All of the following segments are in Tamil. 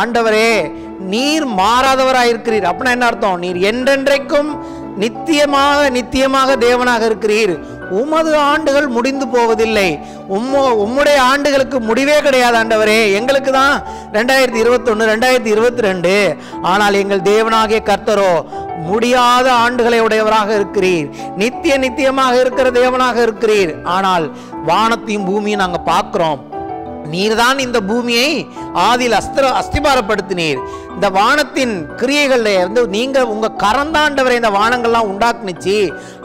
ஆண்டவரே நீர் மாறாதவராக இருக்கிறீர் அப்படின்னா என்ன அர்த்தம் நீர் என்றென்றைக்கும் நித்தியமாக நித்தியமாக தேவனாக இருக்கிறீர் உமது ஆண்டுகள் முடிந்து போவதில்லை உம்மோ உம்முடைய ஆண்டுகளுக்கு முடிவே கிடையாது ஆண்டவரே எங்களுக்கு தான் ரெண்டாயிரத்தி இருபத்தொன்று ரெண்டாயிரத்தி இருபத்தி ரெண்டு ஆனால் எங்கள் தேவனாகிய கர்த்தரோ முடியாத ஆண்டுகளை உடையவராக இருக்கிறீர் நித்திய நித்தியமாக இருக்கிற தேவனாக இருக்கிறீர் ஆனால் வானத்தையும் பூமியும் நாங்கள் பார்க்குறோம் நீர்தான் இந்த பூமியை ஆதில் அஸ்திர அஸ்திபாரப்படுத்தினீர் இந்த வானத்தின் கிரியைகளில் இருந்து நீங்கள் உங்கள் கரந்தாண்டவரை இந்த வானங்கள்லாம் உண்டாக்குனுச்சு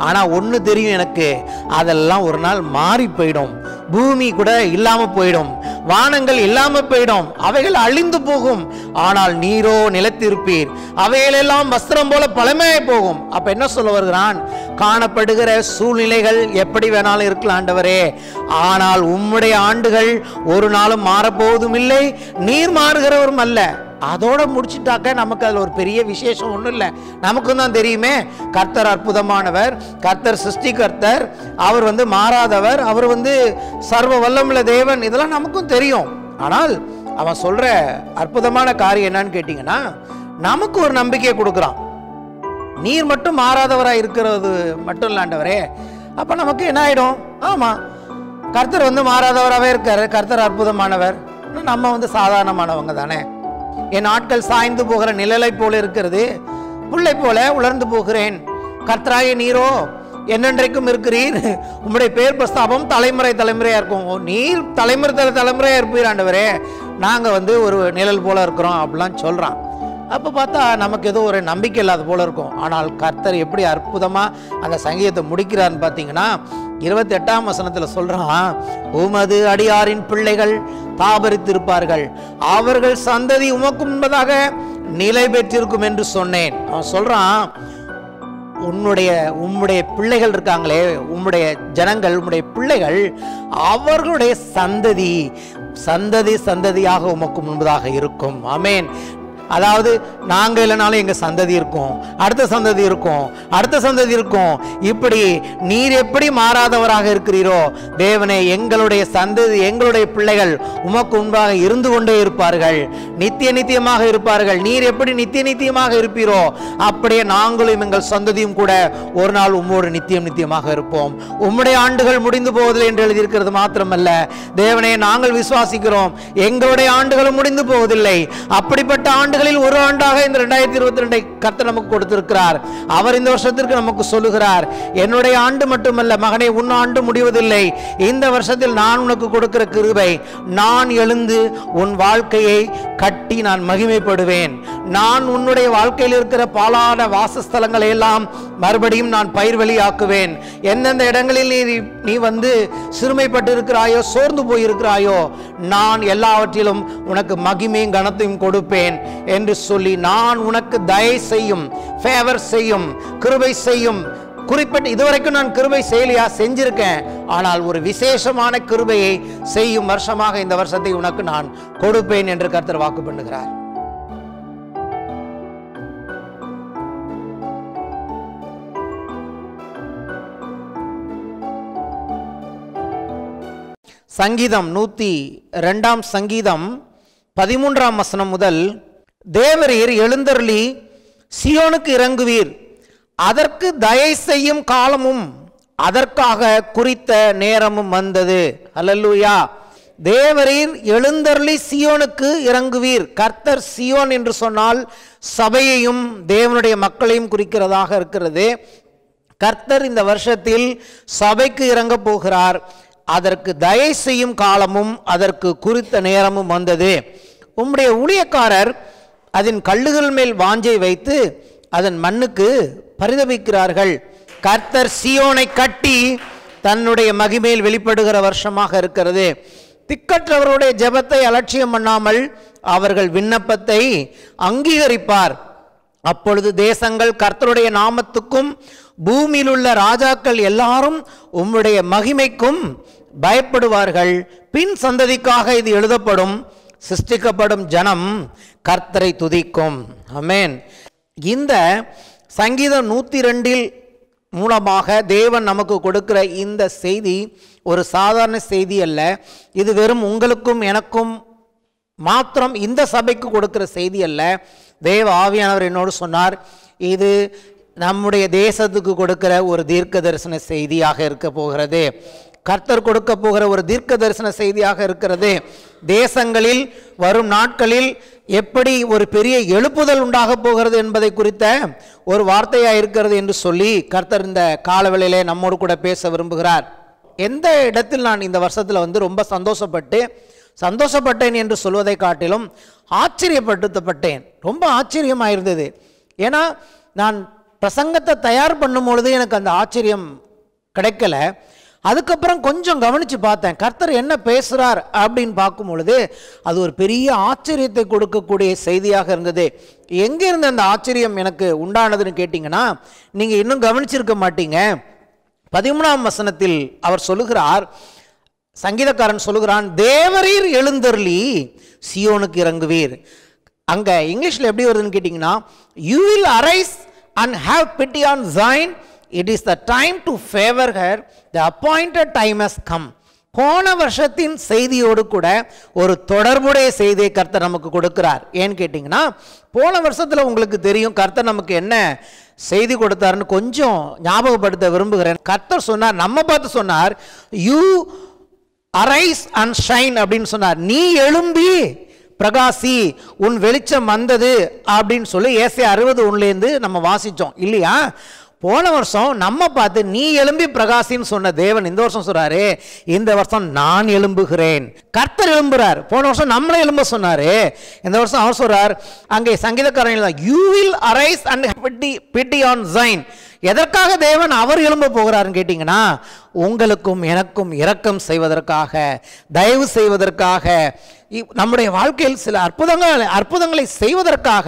ஆனால் ஒன்று தெரியும் எனக்கு அதெல்லாம் ஒரு நாள் மாறி போயிடும் பூமி கூட இல்லாமல் போயிடும் வானங்கள் இல்லாமல் போயிடும் அவைகள் அழிந்து போகும் ஆனால் நீரோ நிலத்திருப்பீர் அவைகளெல்லாம் வஸ்திரம் போல பழமையாய் போகும் அப்போ என்ன சொல்ல வருகிறான் காணப்படுகிற சூழ்நிலைகள் எப்படி வேணாலும் இருக்கலாம் ஆண்டவரே ஆனால் உம்முடைய ஆண்டுகள் ஒரு நாளும் மாறப்போவதும் இல்லை நீர் மாறுகிறவரும் அல்ல அதோடு முடிச்சுட்டாக்க நமக்கு அதில் ஒரு பெரிய விசேஷம் ஒன்றும் இல்லை நமக்கும் தான் தெரியுமே கர்த்தர் அற்புதமானவர் கர்த்தர் சிருஷ்டி கர்த்தர் அவர் வந்து மாறாதவர் அவர் வந்து சர்வ வல்லமுள்ள தேவன் இதெல்லாம் நமக்கும் தெரியும் ஆனால் அவன் சொல்கிற அற்புதமான காரியம் என்னன்னு கேட்டீங்கன்னா நமக்கு ஒரு நம்பிக்கையை கொடுக்குறான் நீர் மட்டும் மாறாதவராக இருக்கிறது மட்டும் இல்லாண்டவரே அப்போ நமக்கு என்ன ஆகிடும் ஆமாம் கர்த்தர் வந்து மாறாதவராகவே இருக்கார் கர்த்தர் அற்புதமானவர் நம்ம வந்து சாதாரணமானவங்க தானே என் ஆட்கள் சாய்ந்து போகிற நிழலை போல இருக்கிறது பிள்ளை போல உலர்ந்து போகிறேன் கர்த்தராய நீரோ என்னென்றைக்கும் இருக்கிறீர் உங்களுடைய பேர் பிரஸ்தாபம் தலைமுறை தலைமுறையாக இருக்கும் நீர் தலைமுறை தலை தலைமுறையாக இருப்பீர் ஆண்டவரே நாங்கள் வந்து ஒரு நிழல் போல இருக்கிறோம் அப்படிலாம் சொல்கிறான் அப்போ பார்த்தா நமக்கு ஏதோ ஒரு நம்பிக்கை இல்லாத போல இருக்கும் ஆனால் கர்த்தர் எப்படி அற்புதமாக அந்த சங்கீதத்தை முடிக்கிறான்னு பார்த்தீங்கன்னா இருபத்தி எட்டாம் வசனத்தில் சொல்கிறான் உமது அடியாரின் பிள்ளைகள் தாபரித்திருப்பார்கள் அவர்கள் சந்ததி உமக்கும் என்பதாக நிலை பெற்றிருக்கும் என்று சொன்னேன் அவன் சொல்கிறான் உன்னுடைய உம்முடைய பிள்ளைகள் இருக்காங்களே உம்முடைய ஜனங்கள் உம்முடைய பிள்ளைகள் அவர்களுடைய சந்ததி சந்ததி சந்ததியாக உமக்கு முன்பதாக இருக்கும் அமேன் அதாவது நாங்கள் இல்லைனாலும் எங்கள் சந்ததி இருக்கும் அடுத்த சந்ததி இருக்கும் அடுத்த சந்ததி இருக்கும் இப்படி நீர் எப்படி மாறாதவராக இருக்கிறீரோ தேவனே எங்களுடைய சந்ததி எங்களுடைய பிள்ளைகள் உமக்கு முன்பாக இருந்து கொண்டே இருப்பார்கள் நித்திய நித்தியமாக இருப்பார்கள் நீர் எப்படி நித்திய நித்தியமாக இருப்பீரோ அப்படியே நாங்களும் எங்கள் சந்ததியும் கூட ஒரு நாள் உம்மோடு நித்தியம் நித்தியமாக இருப்போம் உம்முடைய ஆண்டுகள் முடிந்து போவதில்லை என்று எழுதியிருக்கிறது மாத்திரமல்ல தேவனே நாங்கள் விசுவாசிக்கிறோம் எங்களுடைய ஆண்டுகளும் முடிந்து போவதில்லை அப்படிப்பட்ட ஆண்டுகள் ஆண்டுகளில் ஒரு ஆண்டாக இந்த ரெண்டாயிரத்தி இருபத்தி ரெண்டை கத்த நமக்கு கொடுத்திருக்கிறார் அவர் இந்த வருஷத்திற்கு நமக்கு சொல்லுகிறார் என்னுடைய ஆண்டு மட்டுமல்ல மகனை உன் ஆண்டு முடிவதில்லை இந்த வருஷத்தில் நான் உனக்கு கொடுக்கிற கிருபை நான் எழுந்து உன் வாழ்க்கையை கட்டி நான் மகிமைப்படுவேன் நான் உன்னுடைய வாழ்க்கையில் இருக்கிற பாலான வாசஸ்தலங்களை எல்லாம் மறுபடியும் நான் பயிர் வழியாக்குவேன் எந்தெந்த இடங்களில் நீ நீ வந்து சிறுமைப்பட்டு இருக்கிறாயோ சோர்ந்து போயிருக்கிறாயோ நான் எல்லாவற்றிலும் உனக்கு மகிமையும் கனத்தையும் கொடுப்பேன் என்று சொல்லி நான் உனக்கு தயை செய்யும் ஃபேவர் செய்யும் கிருபை செய்யும் குறிப்பிட்ட இதுவரைக்கும் நான் கிருபை செயலியா செஞ்சிருக்கேன் ஆனால் ஒரு விசேஷமான கிருபையை செய்யும் வருஷமாக இந்த வருஷத்தை உனக்கு நான் கொடுப்பேன் என்று கருத்தர் வாக்கு பண்ணுகிறார் சங்கீதம் நூத்தி ரெண்டாம் சங்கீதம் பதிமூன்றாம் வசனம் முதல் தேவரீர் எழுந்தருளி சியோனுக்கு இறங்குவீர் அதற்கு தயை செய்யும் காலமும் அதற்காக குறித்த நேரமும் வந்தது அல்லல்லூயா தேவரீர் எழுந்தருளி சியோனுக்கு இறங்குவீர் கர்த்தர் சியோன் என்று சொன்னால் சபையையும் தேவனுடைய மக்களையும் குறிக்கிறதாக இருக்கிறது கர்த்தர் இந்த வருஷத்தில் சபைக்கு இறங்க போகிறார் அதற்கு தயை செய்யும் காலமும் அதற்கு குறித்த நேரமும் வந்தது உம்முடைய ஊழியக்காரர் அதன் கல்லுகள் மேல் வாஞ்சை வைத்து அதன் மண்ணுக்கு பரிதவிக்கிறார்கள் கர்த்தர் சியோனை கட்டி தன்னுடைய மகிமையில் வெளிப்படுகிற வருஷமாக இருக்கிறது திக்கற்றவருடைய ஜெபத்தை அலட்சியம் பண்ணாமல் அவர்கள் விண்ணப்பத்தை அங்கீகரிப்பார் அப்பொழுது தேசங்கள் கர்த்தருடைய நாமத்துக்கும் பூமியில் உள்ள ராஜாக்கள் எல்லாரும் உம்முடைய மகிமைக்கும் பயப்படுவார்கள் பின் சந்ததிக்காக இது எழுதப்படும் சிருஷ்டிக்கப்படும் ஜனம் கர்த்தரை துதிக்கும் அமேன் இந்த சங்கீதம் நூற்றி ரெண்டில் மூலமாக தேவன் நமக்கு கொடுக்கிற இந்த செய்தி ஒரு சாதாரண செய்தி அல்ல இது வெறும் உங்களுக்கும் எனக்கும் மாத்திரம் இந்த சபைக்கு கொடுக்கிற செய்தி அல்ல தேவ ஆவியானவர் என்னோடு சொன்னார் இது நம்முடைய தேசத்துக்கு கொடுக்கிற ஒரு தீர்க்க தரிசன செய்தியாக இருக்க போகிறது கர்த்தர் கொடுக்க போகிற ஒரு தீர்க்க தரிசன செய்தியாக இருக்கிறது தேசங்களில் வரும் நாட்களில் எப்படி ஒரு பெரிய எழுப்புதல் உண்டாக போகிறது என்பதை குறித்த ஒரு வார்த்தையாக இருக்கிறது என்று சொல்லி கர்த்தர் இந்த காலவெளியிலே நம்மோடு கூட பேச விரும்புகிறார் எந்த இடத்தில் நான் இந்த வருஷத்தில் வந்து ரொம்ப சந்தோஷப்பட்டு சந்தோஷப்பட்டேன் என்று சொல்வதை காட்டிலும் ஆச்சரியப்படுத்தப்பட்டேன் ரொம்ப ஆச்சரியமாக இருந்தது ஏன்னா நான் பிரசங்கத்தை தயார் பண்ணும் பொழுது எனக்கு அந்த ஆச்சரியம் கிடைக்கல அதுக்கப்புறம் கொஞ்சம் கவனித்து பார்த்தேன் கர்த்தர் என்ன பேசுகிறார் அப்படின்னு பார்க்கும் பொழுது அது ஒரு பெரிய ஆச்சரியத்தை கொடுக்கக்கூடிய செய்தியாக இருந்தது எங்கே அந்த ஆச்சரியம் எனக்கு உண்டானதுன்னு கேட்டிங்கன்னா நீங்கள் இன்னும் கவனிச்சிருக்க மாட்டீங்க பதிமூணாம் வசனத்தில் அவர் சொல்லுகிறார் சங்கீதக்காரன் சொல்லுகிறான் தேவரீர் எழுந்தருளி சியோனுக்கு இறங்குவீர் அங்கே இங்கிலீஷில் எப்படி வருதுன்னு கேட்டிங்கன்னா you will arise and have pity on Zion it is the time to favour her the appointed time has come போன வருஷத்தின் செய்தியோடு கூட ஒரு தொடர்புடைய செய்தியை கர்த்தர் நமக்கு கொடுக்கிறார் ஏன்னு கேட்டிங்கன்னா போன வருஷத்தில் உங்களுக்கு தெரியும் கர்த்தர் நமக்கு என்ன செய்தி கொடுத்தாருன்னு கொஞ்சம் ஞாபகப்படுத்த விரும்புகிறேன் கர்த்தர் சொன்னார் நம்ம பார்த்து சொன்னார் யூ அரைஸ் அண்ட் ஷைன் அப்படின்னு சொன்னார் நீ எழும்பி பிரகாசி உன் வெளிச்சம் வந்தது அப்படின்னு சொல்லி ஏசே அறுபது ஒன்றுலேருந்து நம்ம வாசித்தோம் இல்லையா போன வருஷம் நம்ம பார்த்து நீ எலும்பி பிரகாசின்னு சொன்ன தேவன் இந்த வருஷம் சொல்றாரு இந்த வருஷம் நான் எலும்புகிறேன் கர்த்தர் எலும்புறார் போன வருஷம் நம்மளே எலும்ப சொன்னாரு இந்த வருஷம் அவர் சொல்றார் அங்கே சங்கீதக்காரன் you will arise and pity on Zion எதற்காக தேவன் அவர் எழும்ப போகிறாருன்னு கேட்டிங்கன்னா உங்களுக்கும் எனக்கும் இரக்கம் செய்வதற்காக தயவு செய்வதற்காக நம்முடைய வாழ்க்கையில் சில அற்புதங்கள் அற்புதங்களை செய்வதற்காக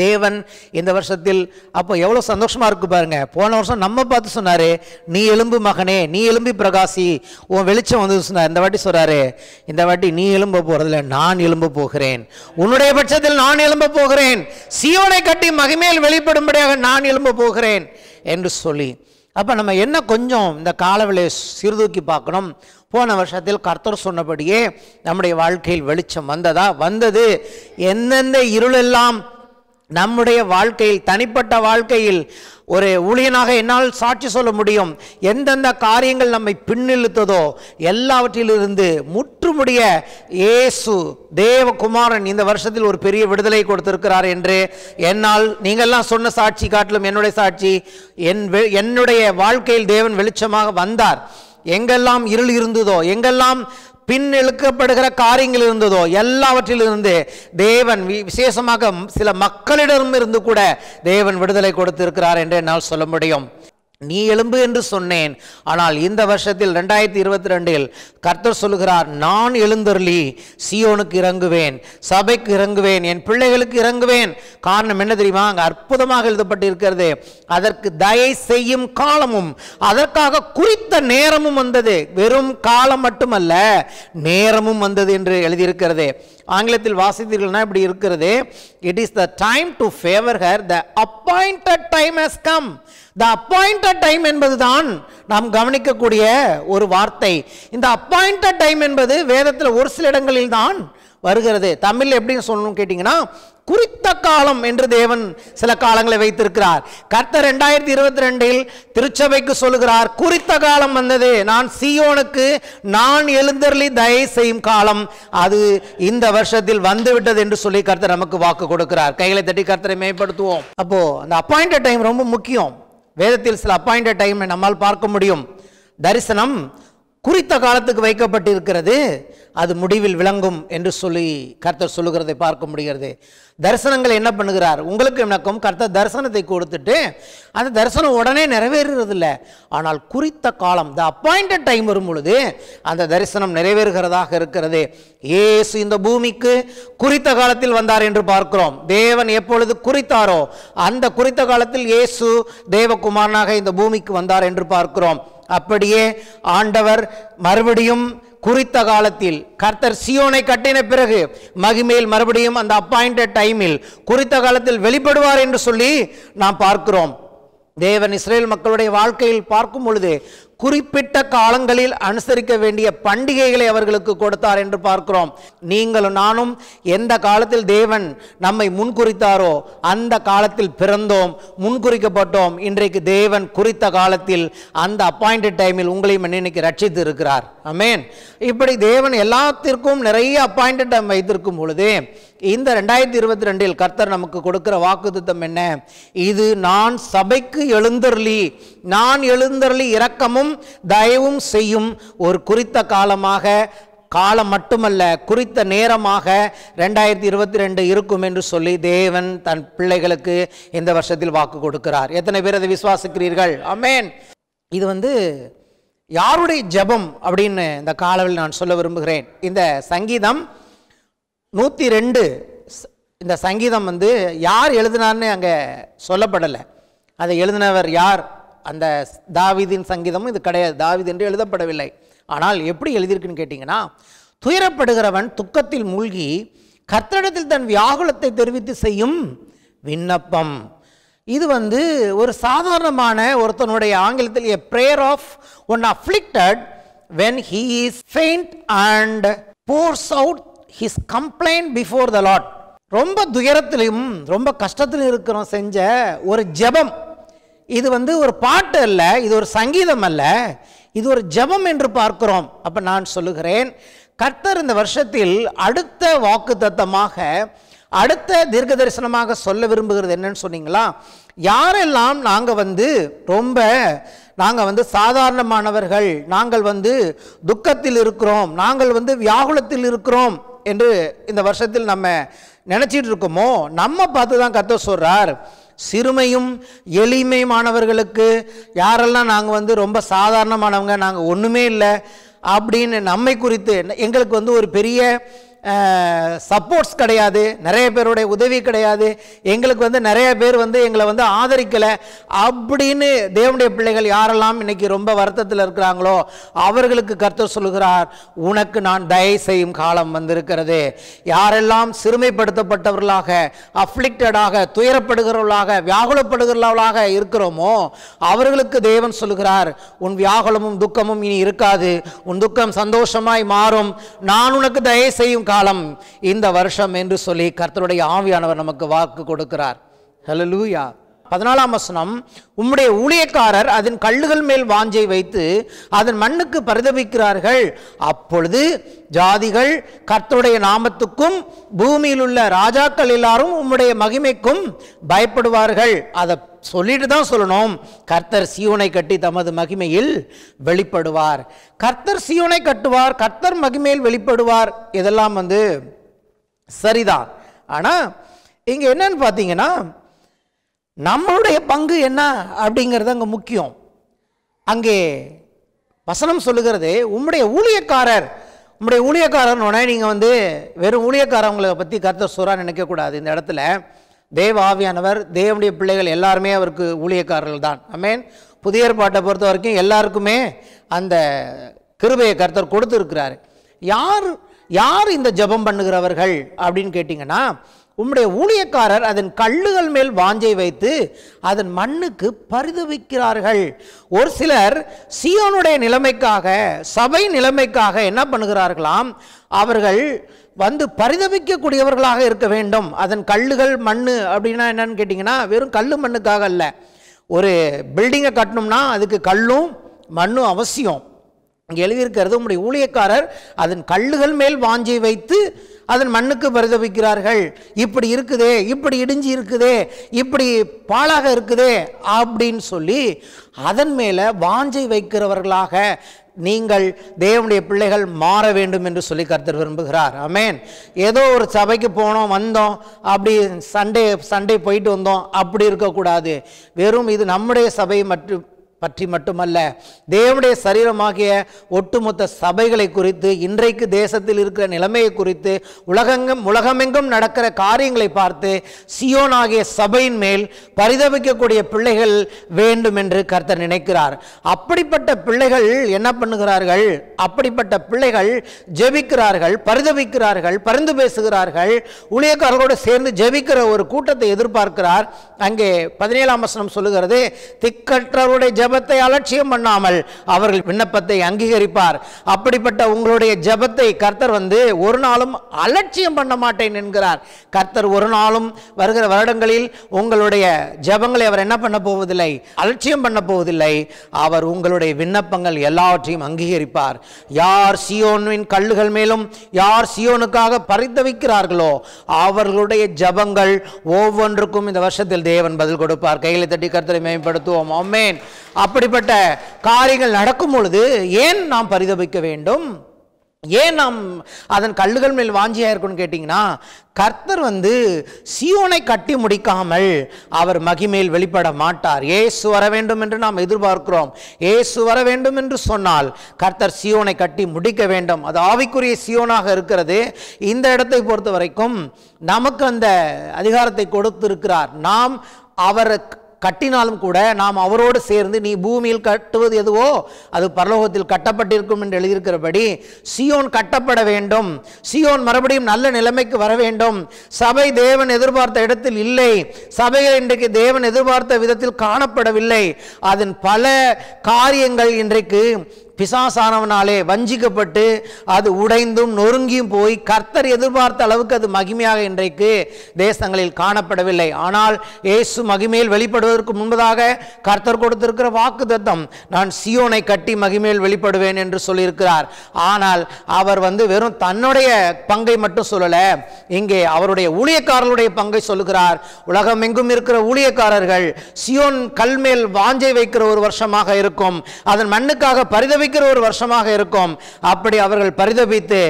தேவன் இந்த வருஷத்தில் அப்போ எவ்வளோ சந்தோஷமாக இருக்கு பாருங்க போன வருஷம் நம்ம பார்த்து சொன்னார் நீ எலும்பு மகனே நீ எலும்பி பிரகாசி உன் வெளிச்சம் வந்து சொன்னார் இந்த வாட்டி சொல்கிறாரு இந்த வாட்டி நீ எலும்ப போகிறதில்ல நான் எலும்ப போகிறேன் உன்னுடைய பட்சத்தில் நான் எலும்ப போகிறேன் சீவனை கட்டி மகிமையில் வெளிப்படும்படியாக நான் எலும்ப போகிறேன் என்று சொல்லி அப்போ நம்ம என்ன கொஞ்சம் இந்த காலவெளியை சீர்தூக்கி பார்க்கணும் போன வருஷத்தில் கர்த்தர் சொன்னபடியே நம்முடைய வாழ்க்கையில் வெளிச்சம் வந்ததா வந்தது எந்தெந்த இருளெல்லாம் நம்முடைய வாழ்க்கையில் தனிப்பட்ட வாழ்க்கையில் ஒரு ஊழியனாக என்னால் சாட்சி சொல்ல முடியும் எந்தெந்த காரியங்கள் நம்மை பின்னிழுத்ததோ எல்லாவற்றிலிருந்து முற்றுமுடிய இயேசு தேவகுமாரன் இந்த வருஷத்தில் ஒரு பெரிய விடுதலை கொடுத்திருக்கிறார் என்று என்னால் நீங்கள்லாம் சொன்ன சாட்சி காட்டிலும் என்னுடைய சாட்சி என் என்னுடைய வாழ்க்கையில் தேவன் வெளிச்சமாக வந்தார் எங்கெல்லாம் இருள் இருந்ததோ எங்கெல்லாம் பின் இழுக்கப்படுகிற காரியங்கள் இருந்ததோ எல்லாவற்றிலிருந்து தேவன் விசேஷமாக சில மக்களிடமிருந்து இருந்து கூட தேவன் விடுதலை கொடுத்திருக்கிறார் என்று என்னால் சொல்ல முடியும் நீ எலும்பு என்று சொன்னேன் ஆனால் இந்த வருஷத்தில் ரெண்டாயிரத்தி இருபத்தி ரெண்டில் கர்த்தர் சொல்கிறார் நான் எழுந்தருளி சியோனுக்கு இறங்குவேன் சபைக்கு இறங்குவேன் என் பிள்ளைகளுக்கு இறங்குவேன் காரணம் என்ன தெரியுமா அங்கே அற்புதமாக எழுதப்பட்டிருக்கிறது அதற்கு தயை செய்யும் காலமும் அதற்காக குறித்த நேரமும் வந்தது வெறும் காலம் மட்டுமல்ல நேரமும் வந்தது என்று எழுதியிருக்கிறது ஆங்கிலத்தில் வாசித்தீர்கள்னா இப்படி இருக்கிறது it is the time to favour her the appointed time has come the appointed time என்பதுதான் நாம் கவனிக்கக்கூடிய ஒரு வார்த்தை இந்த அப்பாயிண்டட் டைம் என்பது வேதத்தில் ஒரு சில இடங்களில் தான் வருகிறது தமிழ் எப்படி சொல்லணும்னு கேட்டிங்கன்னா குறித்த காலம் என்று தேவன் சில காலங்களை வைத்திருக்கிறார் கர்த்தர் ரெண்டாயிரத்தி இருபத்தி ரெண்டில் திருச்சபைக்கு சொல்லுகிறார் குறித்த காலம் வந்தது நான் சியோனுக்கு நான் எழுந்தருளி தயவு செய்யும் காலம் அது இந்த வருஷத்தில் வந்துவிட்டது என்று சொல்லி கர்த்தர் நமக்கு வாக்கு கொடுக்கிறார் கைகளை தட்டி கர்த்தரை மேம்படுத்துவோம் அப்போ அந்த அப்பாயிண்டட் டைம் ரொம்ப முக்கியம் வேதத்தில் சில அப்பாயிண்டட் டைம் நம்மால் பார்க்க முடியும் தரிசனம் குறித்த காலத்துக்கு வைக்கப்பட்டிருக்கிறது அது முடிவில் விளங்கும் என்று சொல்லி கர்த்தர் சொல்லுகிறதை பார்க்க முடிகிறது தரிசனங்கள் என்ன பண்ணுகிறார் உங்களுக்கு எனக்கும் கர்த்தர் தரிசனத்தை கொடுத்துட்டு அந்த தரிசனம் உடனே இல்லை ஆனால் குறித்த காலம் த அப்பாயிண்டட் டைம் வரும் பொழுது அந்த தரிசனம் நிறைவேறுகிறதாக இருக்கிறது ஏசு இந்த பூமிக்கு குறித்த காலத்தில் வந்தார் என்று பார்க்கிறோம் தேவன் எப்பொழுது குறித்தாரோ அந்த குறித்த காலத்தில் இயேசு தேவகுமாரனாக இந்த பூமிக்கு வந்தார் என்று பார்க்கிறோம் அப்படியே ஆண்டவர் மறுபடியும் குறித்த காலத்தில் கர்த்தர் சியோனை கட்டின பிறகு மகிமையில் மறுபடியும் அந்த அப்பாயிண்டட் டைமில் குறித்த காலத்தில் வெளிப்படுவார் என்று சொல்லி நாம் பார்க்கிறோம் தேவன் இஸ்ரேல் மக்களுடைய வாழ்க்கையில் பார்க்கும் பொழுது குறிப்பிட்ட காலங்களில் அனுசரிக்க வேண்டிய பண்டிகைகளை அவர்களுக்கு கொடுத்தார் என்று பார்க்கிறோம் நீங்களும் நானும் எந்த காலத்தில் தேவன் நம்மை முன்குறித்தாரோ அந்த காலத்தில் பிறந்தோம் முன்குறிக்கப்பட்டோம் இன்றைக்கு தேவன் குறித்த காலத்தில் அந்த அப்பாயிண்டட் டைமில் உங்களையும் இன்னைக்கு ரட்சித்து இருக்கிறார் அமேன் இப்படி தேவன் எல்லாத்திற்கும் நிறைய அப்பாயிண்டட் டைம் வைத்திருக்கும் பொழுது இந்த ரெண்டாயிரத்தி இருபத்தி ரெண்டில் கர்த்தர் நமக்கு கொடுக்கிற வாக்குத்தம் என்ன இது நான் சபைக்கு எழுந்தருளி நான் எழுந்தருளி இரக்கமும் அருளும் தயவும் செய்யும் ஒரு குறித்த காலமாக காலம் மட்டுமல்ல குறித்த நேரமாக ரெண்டாயிரத்தி இருபத்தி ரெண்டு இருக்கும் என்று சொல்லி தேவன் தன் பிள்ளைகளுக்கு இந்த வருஷத்தில் வாக்கு கொடுக்கிறார் எத்தனை பேர் அதை விசுவாசிக்கிறீர்கள் அமேன் இது வந்து யாருடைய ஜபம் அப்படின்னு இந்த காலவில் நான் சொல்ல விரும்புகிறேன் இந்த சங்கீதம் நூற்றி ரெண்டு இந்த சங்கீதம் வந்து யார் எழுதினார்னு அங்கே சொல்லப்படலை அதை எழுதினவர் யார் அந்த தாவிதின் சங்கீதமும் இது கிடையாது தாவித் என்று எழுதப்படவில்லை ஆனால் எப்படி எழுதியிருக்குன்னு கேட்டிங்கன்னா துயரப்படுகிறவன் துக்கத்தில் மூழ்கி கர்த்தடத்தில் தன் வியாகுலத்தை தெரிவித்து செய்யும் விண்ணப்பம் இது வந்து ஒரு சாதாரணமான ஒருத்தனுடைய ஆங்கிலத்தில் a prayer of one afflicted when he is faint and pours out his complaint before the lord ரொம்ப துயரத்திலையும் ரொம்ப கஷ்டத்திலையும் இருக்கிறோம் செஞ்ச ஒரு ஜெபம் இது வந்து ஒரு பாட்டு அல்ல இது ஒரு சங்கீதம் அல்ல இது ஒரு ஜபம் என்று பார்க்கிறோம் அப்போ நான் சொல்லுகிறேன் கர்த்தர் இந்த வருஷத்தில் அடுத்த வாக்கு தத்தமாக அடுத்த தீர்க்க தரிசனமாக சொல்ல விரும்புகிறது என்னன்னு சொன்னீங்களா யாரெல்லாம் நாங்கள் வந்து ரொம்ப நாங்கள் வந்து சாதாரணமானவர்கள் நாங்கள் வந்து துக்கத்தில் இருக்கிறோம் நாங்கள் வந்து வியாகுலத்தில் இருக்கிறோம் என்று இந்த வருஷத்தில் நம்ம நினச்சிட்டு இருக்கோமோ நம்ம பார்த்து தான் கத்த சொல்கிறார் சிறுமையும் எளிமையுமானவர்களுக்கு யாரெல்லாம் நாங்கள் வந்து ரொம்ப சாதாரணமானவங்க நாங்கள் ஒன்றுமே இல்லை அப்படின்னு நம்மை குறித்து எங்களுக்கு வந்து ஒரு பெரிய சப்போர்ட்ஸ் கிடையாது நிறைய பேருடைய உதவி கிடையாது எங்களுக்கு வந்து நிறைய பேர் வந்து எங்களை வந்து ஆதரிக்கலை அப்படின்னு தேவனுடைய பிள்ளைகள் யாரெல்லாம் இன்னைக்கு ரொம்ப வருத்தத்தில் இருக்கிறாங்களோ அவர்களுக்கு கர்த்தர் சொல்கிறார் உனக்கு நான் தயவு செய்யும் காலம் வந்திருக்கிறது யாரெல்லாம் சிறுமைப்படுத்தப்பட்டவர்களாக அஃப்ளிக்டடாக துயரப்படுகிறவர்களாக வியாகுலப்படுகிறவர்களாக இருக்கிறோமோ அவர்களுக்கு தேவன் சொல்கிறார் உன் வியாகுலமும் துக்கமும் இனி இருக்காது உன் துக்கம் சந்தோஷமாய் மாறும் நான் உனக்கு தயவு செய்யும் காலம் காலம் இந்த வருஷம் என்று சொல்லி கர்த்தருடைய ஆவியானவர் நமக்கு வாக்கு கொடுக்கிறார் ஹலலூயா பதினாலாம் வசனம் உம்முடைய ஊழியக்காரர் அதன் கல்லுகள் மேல் வாஞ்சை வைத்து அதன் மண்ணுக்கு பரிதபிக்கிறார்கள் அப்பொழுது ஜாதிகள் கர்த்தருடைய நாமத்துக்கும் பூமியில் உள்ள ராஜாக்கள் எல்லாரும் உம்முடைய மகிமைக்கும் பயப்படுவார்கள் அதை சொல்லிட்டு தான் சொல்லணும் கர்த்தர் சியோனை கட்டி தமது மகிமையில் வெளிப்படுவார் கர்த்தர் சியோனை கட்டுவார் கர்த்தர் மகிமையில் வெளிப்படுவார் இதெல்லாம் வந்து சரிதான் ஆனால் இங்கே என்னன்னு பார்த்தீங்கன்னா நம்மளுடைய பங்கு என்ன அப்படிங்கிறது அங்கே முக்கியம் அங்கே வசனம் சொல்லுகிறது உம்முடைய ஊழியக்காரர் உம்முடைய ஊழியக்காரர் உடனே நீங்கள் வந்து வெறும் ஊழியக்காரவங்களை பற்றி கருத்த சுறான்னு நினைக்கக்கூடாது இந்த இடத்துல தேவ ஆவியானவர் தேவனுடைய பிள்ளைகள் எல்லாருமே அவருக்கு ஊழியக்காரர்கள் தான் அமேன் புதிய ஏற்பாட்டை பொறுத்த வரைக்கும் எல்லாருக்குமே அந்த கிருபையை கர்த்தர் கொடுத்துருக்கிறாரு யார் யார் இந்த ஜபம் பண்ணுகிறவர்கள் அப்படின்னு கேட்டிங்கன்னா உம்முடைய ஊழியக்காரர் அதன் கல்லுகள் மேல் வாஞ்சை வைத்து அதன் மண்ணுக்கு பரிதவிக்கிறார்கள் ஒரு சிலர் சியோனுடைய நிலைமைக்காக சபை நிலைமைக்காக என்ன பண்ணுகிறார்களாம் அவர்கள் வந்து பரிதவிக்கக்கூடியவர்களாக இருக்க வேண்டும் அதன் கல்லுகள் மண் அப்படின்னா என்னன்னு கேட்டிங்கன்னா வெறும் கல் மண்ணுக்காக அல்ல ஒரு பில்டிங்கை கட்டணும்னா அதுக்கு கல்லும் மண்ணும் அவசியம் இங்கே எழுதியிருக்கிறது உங்களுடைய ஊழியக்காரர் அதன் கல்லுகள் மேல் வாஞ்சி வைத்து அதன் மண்ணுக்கு பரிதபிக்கிறார்கள் இப்படி இருக்குதே இப்படி இடிஞ்சு இருக்குதே இப்படி பாழாக இருக்குதே அப்படின்னு சொல்லி அதன் மேலே வாஞ்சை வைக்கிறவர்களாக நீங்கள் தேவனுடைய பிள்ளைகள் மாற வேண்டும் என்று சொல்லி கருத்து விரும்புகிறார் அமேன் ஏதோ ஒரு சபைக்கு போனோம் வந்தோம் அப்படி சண்டே சண்டே போயிட்டு வந்தோம் அப்படி இருக்கக்கூடாது வெறும் இது நம்முடைய சபை மற்றும் பற்றி மட்டுமல்ல தேவனுடைய சரீரமாகிய ஒட்டுமொத்த சபைகளை குறித்து இன்றைக்கு தேசத்தில் இருக்கிற நிலைமையை குறித்து உலகெங்கும் உலகமெங்கும் நடக்கிற காரியங்களை பார்த்து சியோன் ஆகிய சபையின் மேல் பரிதவிக்கக்கூடிய பிள்ளைகள் வேண்டும் என்று கர்த்தர் நினைக்கிறார் அப்படிப்பட்ட பிள்ளைகள் என்ன பண்ணுகிறார்கள் அப்படிப்பட்ட பிள்ளைகள் ஜெபிக்கிறார்கள் பரிதவிக்கிறார்கள் பரிந்து பேசுகிறார்கள் ஊழியக்காரர்களோடு சேர்ந்து ஜெபிக்கிற ஒரு கூட்டத்தை எதிர்பார்க்கிறார் அங்கே பதினேழாம் வசனம் சொல்லுகிறது திக்கற்றவருடைய ஜபத்தை அலட்சியம் பண்ணாமல் அவர்கள் விண்ணப்பத்தை அங்கீகரிப்பார் அப்படிப்பட்ட உங்களுடைய ஜபத்தை கர்த்தர் வந்து ஒரு நாளும் அலட்சியம் பண்ண மாட்டேன் என்கிறார் கர்த்தர் ஒரு நாளும் வருகிற வருடங்களில் உங்களுடைய ஜபங்களை அவர் என்ன பண்ண போவதில்லை அலட்சியம் பண்ண போவதில்லை அவர் உங்களுடைய விண்ணப்பங்கள் எல்லாவற்றையும் அங்கீகரிப்பார் யார் சியோனின் கல்லுகள் மேலும் யார் சியோனுக்காக பரிந்தவிக்கிறார்களோ அவர்களுடைய ஜபங்கள் ஒவ்வொன்றுக்கும் இந்த வருஷத்தில் தேவன் பதில் கொடுப்பார் கையில தட்டி கருத்தரை மேம்படுத்துவோம் அம்மேன் அப்படிப்பட்ட காரியங்கள் நடக்கும் பொழுது ஏன் நாம் பரிதபிக்க வேண்டும் ஏன் நாம் அதன் கல்லுகள் மேல் வாஞ்சியாக இருக்கும்னு கேட்டிங்கன்னா கர்த்தர் வந்து சியோனை கட்டி முடிக்காமல் அவர் மகிமேல் வெளிப்பட மாட்டார் ஏசு வர வேண்டும் என்று நாம் எதிர்பார்க்கிறோம் ஏசு வர வேண்டும் என்று சொன்னால் கர்த்தர் சியோனை கட்டி முடிக்க வேண்டும் அது ஆவிக்குரிய சியோனாக இருக்கிறது இந்த இடத்தை பொறுத்த வரைக்கும் நமக்கு அந்த அதிகாரத்தை கொடுத்திருக்கிறார் நாம் அவர் கட்டினாலும் கூட நாம் அவரோடு சேர்ந்து நீ பூமியில் கட்டுவது எதுவோ அது பரலோகத்தில் கட்டப்பட்டிருக்கும் என்று எழுதியிருக்கிறபடி சியோன் கட்டப்பட வேண்டும் சியோன் மறுபடியும் நல்ல நிலைமைக்கு வர வேண்டும் சபை தேவன் எதிர்பார்த்த இடத்தில் இல்லை சபையை இன்றைக்கு தேவன் எதிர்பார்த்த விதத்தில் காணப்படவில்லை அதன் பல காரியங்கள் இன்றைக்கு பிசாசானவனாலே வஞ்சிக்கப்பட்டு அது உடைந்தும் நொறுங்கியும் போய் கர்த்தர் எதிர்பார்த்த அளவுக்கு அது மகிமையாக இன்றைக்கு தேசங்களில் காணப்படவில்லை ஆனால் இயேசு மகிமையில் வெளிப்படுவதற்கு முன்பதாக கர்த்தர் கொடுத்திருக்கிற வாக்கு தத்தம் நான் சியோனை கட்டி மகிமையில் வெளிப்படுவேன் என்று சொல்லியிருக்கிறார் ஆனால் அவர் வந்து வெறும் தன்னுடைய பங்கை மட்டும் சொல்லலை இங்கே அவருடைய ஊழியக்காரர்களுடைய பங்கை சொல்லுகிறார் உலகம் எங்கும் இருக்கிற ஊழியக்காரர்கள் சியோன் கல்மேல் வாஞ்சை வைக்கிற ஒரு வருஷமாக இருக்கும் அதன் மண்ணுக்காக பரிதவி பரிதபிக்கிற ஒரு வருஷமாக இருக்கும் அப்படி அவர்கள் பரிதபித்து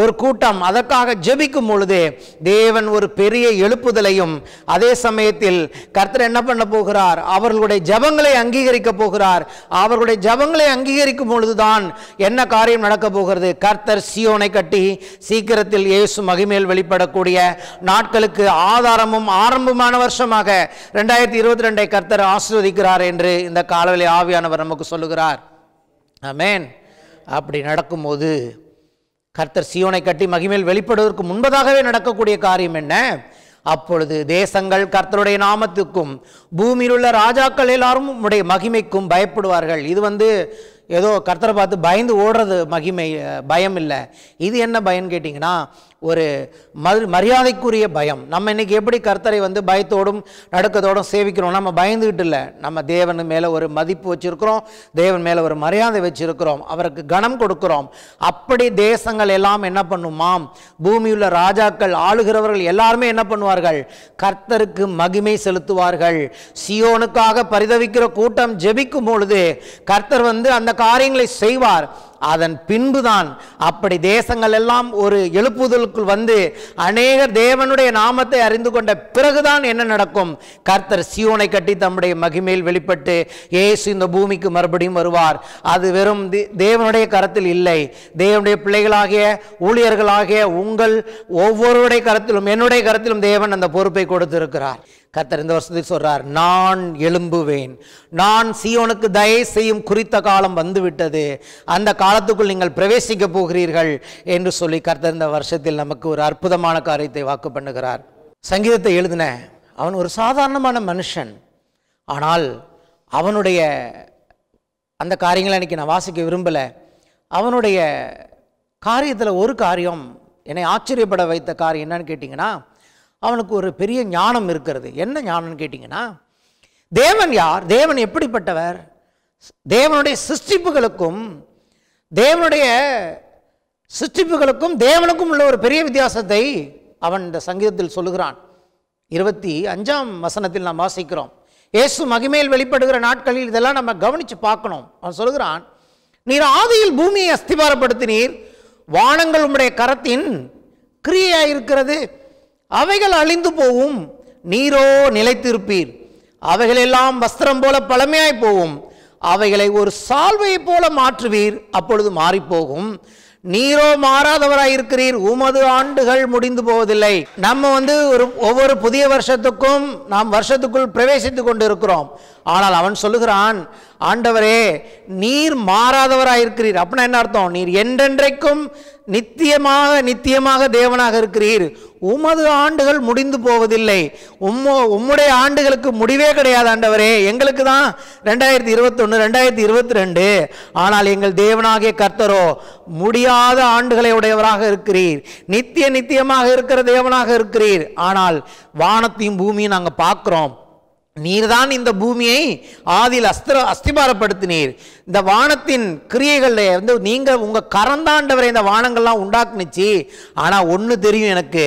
ஒரு கூட்டம் அதற்காக ஜெபிக்கும் பொழுது தேவன் ஒரு பெரிய எழுப்புதலையும் அதே சமயத்தில் கர்த்தர் என்ன பண்ண போகிறார் அவர்களுடைய ஜபங்களை அங்கீகரிக்க போகிறார் அவர்களுடைய ஜபங்களை அங்கீகரிக்கும் பொழுதுதான் என்ன காரியம் நடக்க போகிறது கர்த்தர் சியோனை கட்டி சீக்கிரத்தில் இயேசு மகிமேல் வெளிப்படக்கூடிய நாட்களுக்கு ஆதாரமும் ஆரம்பமான வருஷமாக ரெண்டாயிரத்தி இருபத்தி ரெண்டை கர்த்தர் ஆசிர்வதிக்கிறார் என்று இந்த காலவெளி ஆவியானவர் நமக்கு சொல்லுகிறார் அமேன் அப்படி நடக்கும்போது கர்த்தர் சியோனை கட்டி மகிமேல் வெளிப்படுவதற்கு முன்பதாகவே நடக்கக்கூடிய காரியம் என்ன அப்பொழுது தேசங்கள் கர்த்தருடைய நாமத்துக்கும் பூமியில் உள்ள ராஜாக்கள் எல்லாரும் உடைய மகிமைக்கும் பயப்படுவார்கள் இது வந்து ஏதோ கர்த்தரை பார்த்து பயந்து ஓடுறது மகிமை பயம் இல்லை இது என்ன பயன்னு கேட்டிங்கன்னா ஒரு மது மரியாதைக்குரிய பயம் நம்ம இன்றைக்கி எப்படி கர்த்தரை வந்து பயத்தோடும் நடுக்கத்தோடும் சேவிக்கிறோம் நம்ம பயந்துக்கிட்டு இல்லை நம்ம தேவன் மேலே ஒரு மதிப்பு வச்சுருக்கிறோம் தேவன் மேலே ஒரு மரியாதை வச்சுருக்கிறோம் அவருக்கு கனம் கொடுக்குறோம் அப்படி தேசங்கள் எல்லாம் என்ன பண்ணுமாம் பூமியுள்ள ராஜாக்கள் ஆளுகிறவர்கள் எல்லாருமே என்ன பண்ணுவார்கள் கர்த்தருக்கு மகிமை செலுத்துவார்கள் சியோனுக்காக பரிதவிக்கிற கூட்டம் ஜெபிக்கும் பொழுது கர்த்தர் வந்து அந்த காரியங்களை செய்வார் அதன் பின்புதான் அப்படி தேசங்கள் எல்லாம் ஒரு எழுப்புதலுக்குள் வந்து அநேகர் தேவனுடைய நாமத்தை அறிந்து கொண்ட பிறகுதான் என்ன நடக்கும் கர்த்தர் சியோனை கட்டி தம்முடைய மகிமையில் வெளிப்பட்டு ஏசு இந்த பூமிக்கு மறுபடியும் வருவார் அது வெறும் தேவனுடைய கரத்தில் இல்லை தேவனுடைய பிள்ளைகளாகிய ஊழியர்களாகிய உங்கள் ஒவ்வொருடைய கரத்திலும் என்னுடைய கரத்திலும் தேவன் அந்த பொறுப்பை கொடுத்திருக்கிறார் கத்தர் இந்த வருஷத்தில் சொல்றார் நான் எழும்புவேன் நான் சீவனுக்கு தயவு செய்யும் குறித்த காலம் வந்துவிட்டது அந்த காலத்துக்குள் நீங்கள் பிரவேசிக்க போகிறீர்கள் என்று சொல்லி கர்த்தர் இந்த வருஷத்தில் நமக்கு ஒரு அற்புதமான காரியத்தை வாக்கு பண்ணுகிறார் சங்கீதத்தை எழுதின அவன் ஒரு சாதாரணமான மனுஷன் ஆனால் அவனுடைய அந்த காரியங்களை இன்றைக்கி நான் வாசிக்க விரும்பலை அவனுடைய காரியத்தில் ஒரு காரியம் என்னை ஆச்சரியப்பட வைத்த காரியம் என்னன்னு கேட்டிங்கன்னா அவனுக்கு ஒரு பெரிய ஞானம் இருக்கிறது என்ன ஞானம்னு கேட்டிங்கன்னா தேவன் யார் தேவன் எப்படிப்பட்டவர் தேவனுடைய சிருஷ்டிப்புகளுக்கும் தேவனுடைய சிருஷ்டிப்புகளுக்கும் தேவனுக்கும் உள்ள ஒரு பெரிய வித்தியாசத்தை அவன் இந்த சங்கீதத்தில் சொல்லுகிறான் இருபத்தி அஞ்சாம் வசனத்தில் நாம் வாசிக்கிறோம் இயேசு மகிமேல் வெளிப்படுகிற நாட்களில் இதெல்லாம் நம்ம கவனித்து பார்க்கணும் அவன் சொல்கிறான் நீர் ஆதியில் பூமியை அஸ்திபாரப்படுத்தினீர் வானங்கள் உம்முடைய கரத்தின் கிரியாயிருக்கிறது அவைகள் அழிந்து போவும் நீரோ நிலைத்திருப்பீர் அவைகளெல்லாம் வஸ்திரம் போல பழமையாய் போகும் அவைகளை ஒரு சால்வையைப் போல மாற்றுவீர் அப்பொழுது மாறிப்போகும் நீரோ மாறாதவராக இருக்கிறீர் உமது ஆண்டுகள் முடிந்து போவதில்லை நம்ம வந்து ஒரு ஒவ்வொரு புதிய வருஷத்துக்கும் நாம் வருஷத்துக்குள் பிரவேசித்து கொண்டு இருக்கிறோம் ஆனால் அவன் சொல்லுகிறான் ஆண்டவரே நீர் மாறாதவராக இருக்கிறீர் அப்படின்னா என்ன அர்த்தம் நீர் என்றென்றைக்கும் நித்தியமாக நித்தியமாக தேவனாக இருக்கிறீர் உமது ஆண்டுகள் முடிந்து போவதில்லை உம்மோ உம்முடைய ஆண்டுகளுக்கு முடிவே கிடையாது ஆண்டவரே எங்களுக்கு தான் ரெண்டாயிரத்தி இருபத்தொன்று ரெண்டாயிரத்தி இருபத்தி ரெண்டு ஆனால் எங்கள் தேவனாகிய கர்த்தரோ முடியாத ஆண்டுகளை உடையவராக இருக்கிறீர் நித்திய நித்தியமாக இருக்கிற தேவனாக இருக்கிறீர் ஆனால் வானத்தையும் பூமியும் நாங்கள் பார்க்குறோம் நீர்தான் இந்த பூமியை ஆதியில் அஸ்திர அஸ்திபாரப்படுத்தினீர் இந்த வானத்தின் கிரியைகளில் வந்து நீங்கள் உங்கள் கரந்தாண்டவரை இந்த வானங்கள்லாம் உண்டாக்குனுச்சு ஆனால் ஒன்று தெரியும் எனக்கு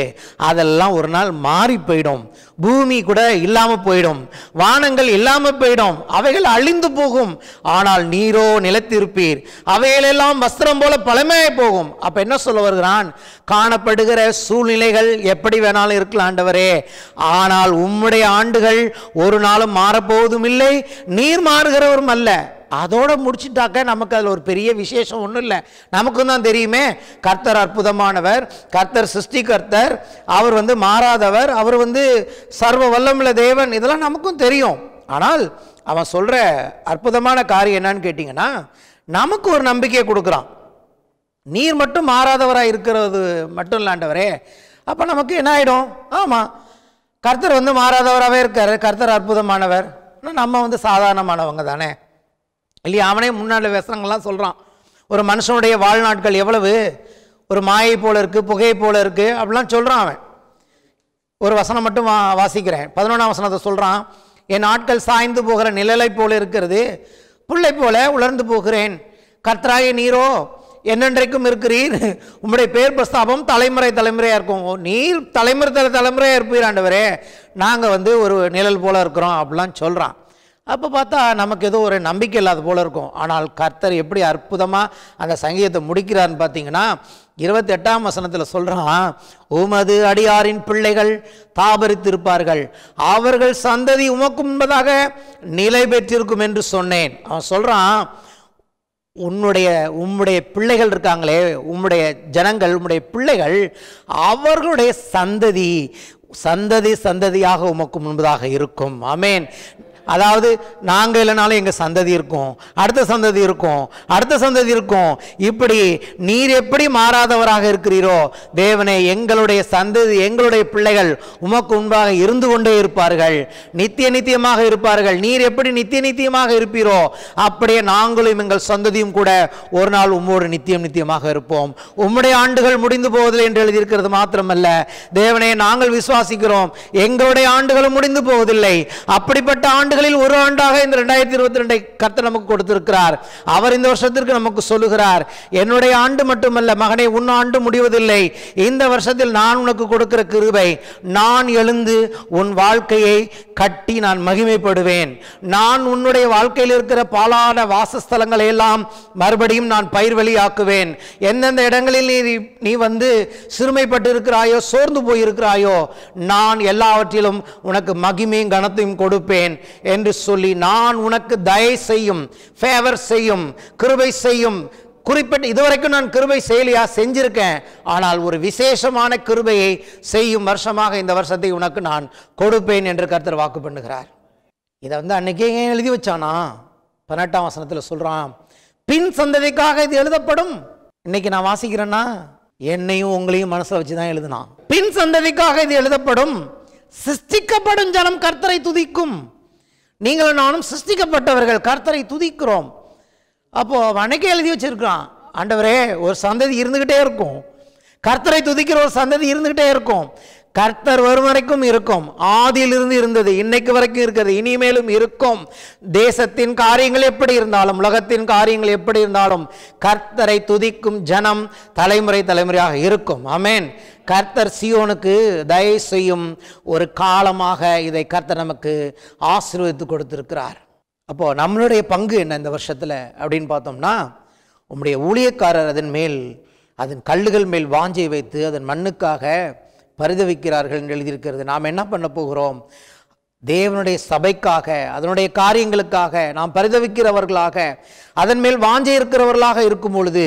அதெல்லாம் ஒரு நாள் மாறி போயிடும் பூமி கூட இல்லாமல் போயிடும் வானங்கள் இல்லாமல் போயிடும் அவைகள் அழிந்து போகும் ஆனால் நீரோ நிலத்திருப்பீர் அவைகளெல்லாம் வஸ்திரம் போல பழமையாய் போகும் அப்போ என்ன சொல்ல வருகிறான் காணப்படுகிற சூழ்நிலைகள் எப்படி வேணாலும் இருக்கலாம் ஆண்டவரே ஆனால் உம்முடைய ஆண்டுகள் ஒரு நாளும் மாறப்போவதும் இல்லை நீர் மாறுகிறவரும் அல்ல அதோடு முடிச்சுட்டாக்க நமக்கு அதில் ஒரு பெரிய விசேஷம் ஒன்றும் இல்லை நமக்கும் தான் தெரியுமே கர்த்தர் அற்புதமானவர் கர்த்தர் சிருஷ்டி கர்த்தர் அவர் வந்து மாறாதவர் அவர் வந்து சர்வ வல்லமுள்ள தேவன் இதெல்லாம் நமக்கும் தெரியும் ஆனால் அவன் சொல்கிற அற்புதமான காரியம் என்னன்னு கேட்டிங்கன்னா நமக்கு ஒரு நம்பிக்கையை கொடுக்குறான் நீர் மட்டும் மாறாதவராக இருக்கிறது மட்டும் இல்லாண்டவரே அப்போ நமக்கு என்ன ஆகிடும் ஆமாம் கர்த்தர் வந்து மாறாதவராகவே இருக்கார் கர்த்தர் அற்புதமானவர் நம்ம வந்து சாதாரணமானவங்க தானே இல்லையா அவனே முன்னாள் வசனங்கள்லாம் சொல்கிறான் ஒரு மனுஷனுடைய வாழ்நாட்கள் எவ்வளவு ஒரு மாயை போல் இருக்குது புகையை போல் இருக்குது அப்படிலாம் சொல்கிறான் அவன் ஒரு வசனம் மட்டும் வா வாசிக்கிறேன் பதினொன்றாம் வசனத்தை சொல்கிறான் என் ஆட்கள் சாய்ந்து போகிற நிழலை போல இருக்கிறது பிள்ளை போல உலர்ந்து போகிறேன் கர்த்தராய நீரோ என்னென்றைக்கும் இருக்கிறீர் உங்களுடைய பேர் பிரஸ்தாபம் தலைமுறை தலைமுறையாக இருக்கும் நீர் தலைமுறை தலை தலைமுறையாக இருப்பீராண்டவரே நாங்கள் வந்து ஒரு நிழல் போல இருக்கிறோம் அப்படிலாம் சொல்கிறான் அப்போ பார்த்தா நமக்கு ஏதோ ஒரு நம்பிக்கை இல்லாத போல் இருக்கும் ஆனால் கர்த்தர் எப்படி அற்புதமாக அந்த சங்கீதத்தை முடிக்கிறான்னு பார்த்தீங்கன்னா இருபத்தெட்டாம் வசனத்தில் சொல்கிறான் உமது அடியாரின் பிள்ளைகள் தாபரித்திருப்பார்கள் அவர்கள் சந்ததி உமக்கும் என்பதாக நிலை பெற்றிருக்கும் என்று சொன்னேன் அவன் சொல்கிறான் உன்னுடைய உம்முடைய பிள்ளைகள் இருக்காங்களே உம்முடைய ஜனங்கள் உம்முடைய பிள்ளைகள் அவர்களுடைய சந்ததி சந்ததி சந்ததியாக உமக்கு முன்பதாக இருக்கும் அமேன் அதாவது நாங்கள் இல்லைனாலும் எங்கள் சந்ததி இருக்கும் அடுத்த சந்ததி இருக்கும் அடுத்த சந்ததி இருக்கும் இப்படி நீர் எப்படி மாறாதவராக இருக்கிறீரோ தேவனே எங்களுடைய சந்ததி எங்களுடைய பிள்ளைகள் உமக்கு முன்பாக இருந்து கொண்டே இருப்பார்கள் நித்திய நித்தியமாக இருப்பார்கள் நீர் எப்படி நித்திய நித்தியமாக இருப்பீரோ அப்படியே நாங்களும் எங்கள் சந்ததியும் கூட ஒரு நாள் உம்மோடு நித்தியம் நித்தியமாக இருப்போம் உம்முடைய ஆண்டுகள் முடிந்து போவதில்லை என்று எழுதியிருக்கிறது மாத்திரமல்ல தேவனே நாங்கள் விசுவாசிக்கிறோம் எங்களுடைய ஆண்டுகளும் முடிந்து போவதில்லை அப்படிப்பட்ட ஆண்டுகள் ஆண்டுகளில் ஒரு ஆண்டாக இந்த ரெண்டாயிரத்தி இருபத்தி ரெண்டை கத்த நமக்கு கொடுத்திருக்கிறார் அவர் இந்த வருஷத்திற்கு நமக்கு சொல்லுகிறார் என்னுடைய ஆண்டு மட்டுமல்ல மகனை உன் ஆண்டு முடிவதில்லை இந்த வருஷத்தில் நான் உனக்கு கொடுக்கிற கிருபை நான் எழுந்து உன் வாழ்க்கையை கட்டி நான் மகிமைப்படுவேன் நான் உன்னுடைய வாழ்க்கையில் இருக்கிற பாலான வாசஸ்தலங்களை எல்லாம் மறுபடியும் நான் பயிர்வழியாக்குவேன் எந்தெந்த இடங்களில் நீ நீ வந்து சிறுமைப்பட்டு இருக்கிறாயோ சோர்ந்து போயிருக்கிறாயோ நான் எல்லாவற்றிலும் உனக்கு மகிமையும் கனத்தையும் கொடுப்பேன் என்று சொல்லி நான் உனக்கு தயை செய்யும் ஃபேவர் செய்யும் கிருபை செய்யும் குறிப்பிட்ட இதுவரைக்கும் நான் கிருபை செயலியாக செஞ்சிருக்கேன் ஆனால் ஒரு விசேஷமான கிருபையை செய்யும் வருஷமாக இந்த வருஷத்தை உனக்கு நான் கொடுப்பேன் என்று கருத்தர் வாக்கு பண்ணுகிறார் இதை வந்து அன்னைக்கே ஏன் எழுதி வச்சானா பதினெட்டாம் வசனத்தில் சொல்கிறான் பின் சந்ததிக்காக இது எழுதப்படும் இன்னைக்கு நான் வாசிக்கிறேன்னா என்னையும் உங்களையும் மனசில் வச்சு தான் எழுதுனான் பின் சந்ததிக்காக இது எழுதப்படும் சிருஷ்டிக்கப்படும் ஜனம் கர்த்தரை துதிக்கும் நீங்களும் நானும் சிருஷ்டிக்கப்பட்டவர்கள் கர்த்தரை துதிக்கிறோம் அப்போது வணக்கம் எழுதி வச்சிருக்கிறான் ஆண்டவரே ஒரு சந்ததி இருந்துக்கிட்டே இருக்கும் கர்த்தரை துதிக்கிற ஒரு சந்ததி இருந்துக்கிட்டே இருக்கும் கர்த்தர் வரும் வரைக்கும் இருக்கும் ஆதியிலிருந்து இருந்தது இன்னைக்கு வரைக்கும் இருக்கிறது இனிமேலும் இருக்கும் தேசத்தின் காரியங்கள் எப்படி இருந்தாலும் உலகத்தின் காரியங்கள் எப்படி இருந்தாலும் கர்த்தரை துதிக்கும் ஜனம் தலைமுறை தலைமுறையாக இருக்கும் அமேன் கர்த்தர் சியோனுக்கு தயவு செய்யும் ஒரு காலமாக இதை கர்த்தர் நமக்கு ஆசீர்வதித்து கொடுத்திருக்கிறார் அப்போது நம்மளுடைய பங்கு என்ன இந்த வருஷத்தில் அப்படின்னு பார்த்தோம்னா உம்முடைய ஊழியக்காரர் அதன் மேல் அதன் கல்லுகள் மேல் வாஞ்சை வைத்து அதன் மண்ணுக்காக பரிதவிக்கிறார்கள் என்று எழுதியிருக்கிறது நாம் என்ன பண்ண போகிறோம் தேவனுடைய சபைக்காக அதனுடைய காரியங்களுக்காக நாம் பரிதவிக்கிறவர்களாக அதன் மேல் வாஞ்ச இருக்கிறவர்களாக இருக்கும் பொழுது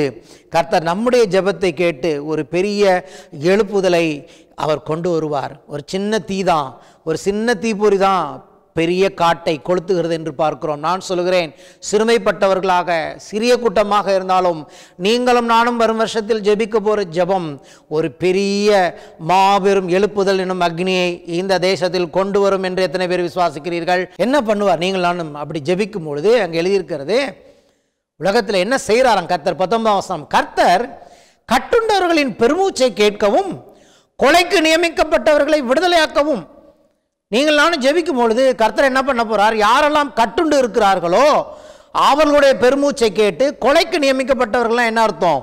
கர்த்தர் நம்முடைய ஜெபத்தை கேட்டு ஒரு பெரிய எழுப்புதலை அவர் கொண்டு வருவார் ஒரு சின்ன தீ தான் ஒரு சின்ன தீப்பொறி தான் பெரிய காட்டை கொளுத்துகிறது என்று பார்க்கிறோம் நான் சொல்கிறேன் சிறுமைப்பட்டவர்களாக சிறிய கூட்டமாக இருந்தாலும் நீங்களும் நானும் வரும் வருஷத்தில் ஜெபிக்க போகிற ஜெபம் ஒரு பெரிய மாபெரும் எழுப்புதல் என்னும் அக்னியை இந்த தேசத்தில் கொண்டு வரும் என்று எத்தனை பேர் விசுவாசிக்கிறீர்கள் என்ன பண்ணுவார் நீங்கள் நானும் அப்படி ஜெபிக்கும் பொழுது அங்கே எழுதியிருக்கிறது உலகத்தில் என்ன செய்கிறாராம் கர்த்தர் பத்தொன்பதாம் வசனம் கர்த்தர் கட்டுண்டவர்களின் பெருமூச்சை கேட்கவும் கொலைக்கு நியமிக்கப்பட்டவர்களை விடுதலையாக்கவும் நீங்கள் நானும் ஜெபிக்கும் பொழுது கர்த்தர் என்ன பண்ண போகிறார் யாரெல்லாம் கட்டுண்டு இருக்கிறார்களோ அவர்களுடைய பெருமூச்சை கேட்டு கொலைக்கு நியமிக்கப்பட்டவர்கள்லாம் என்ன அர்த்தம்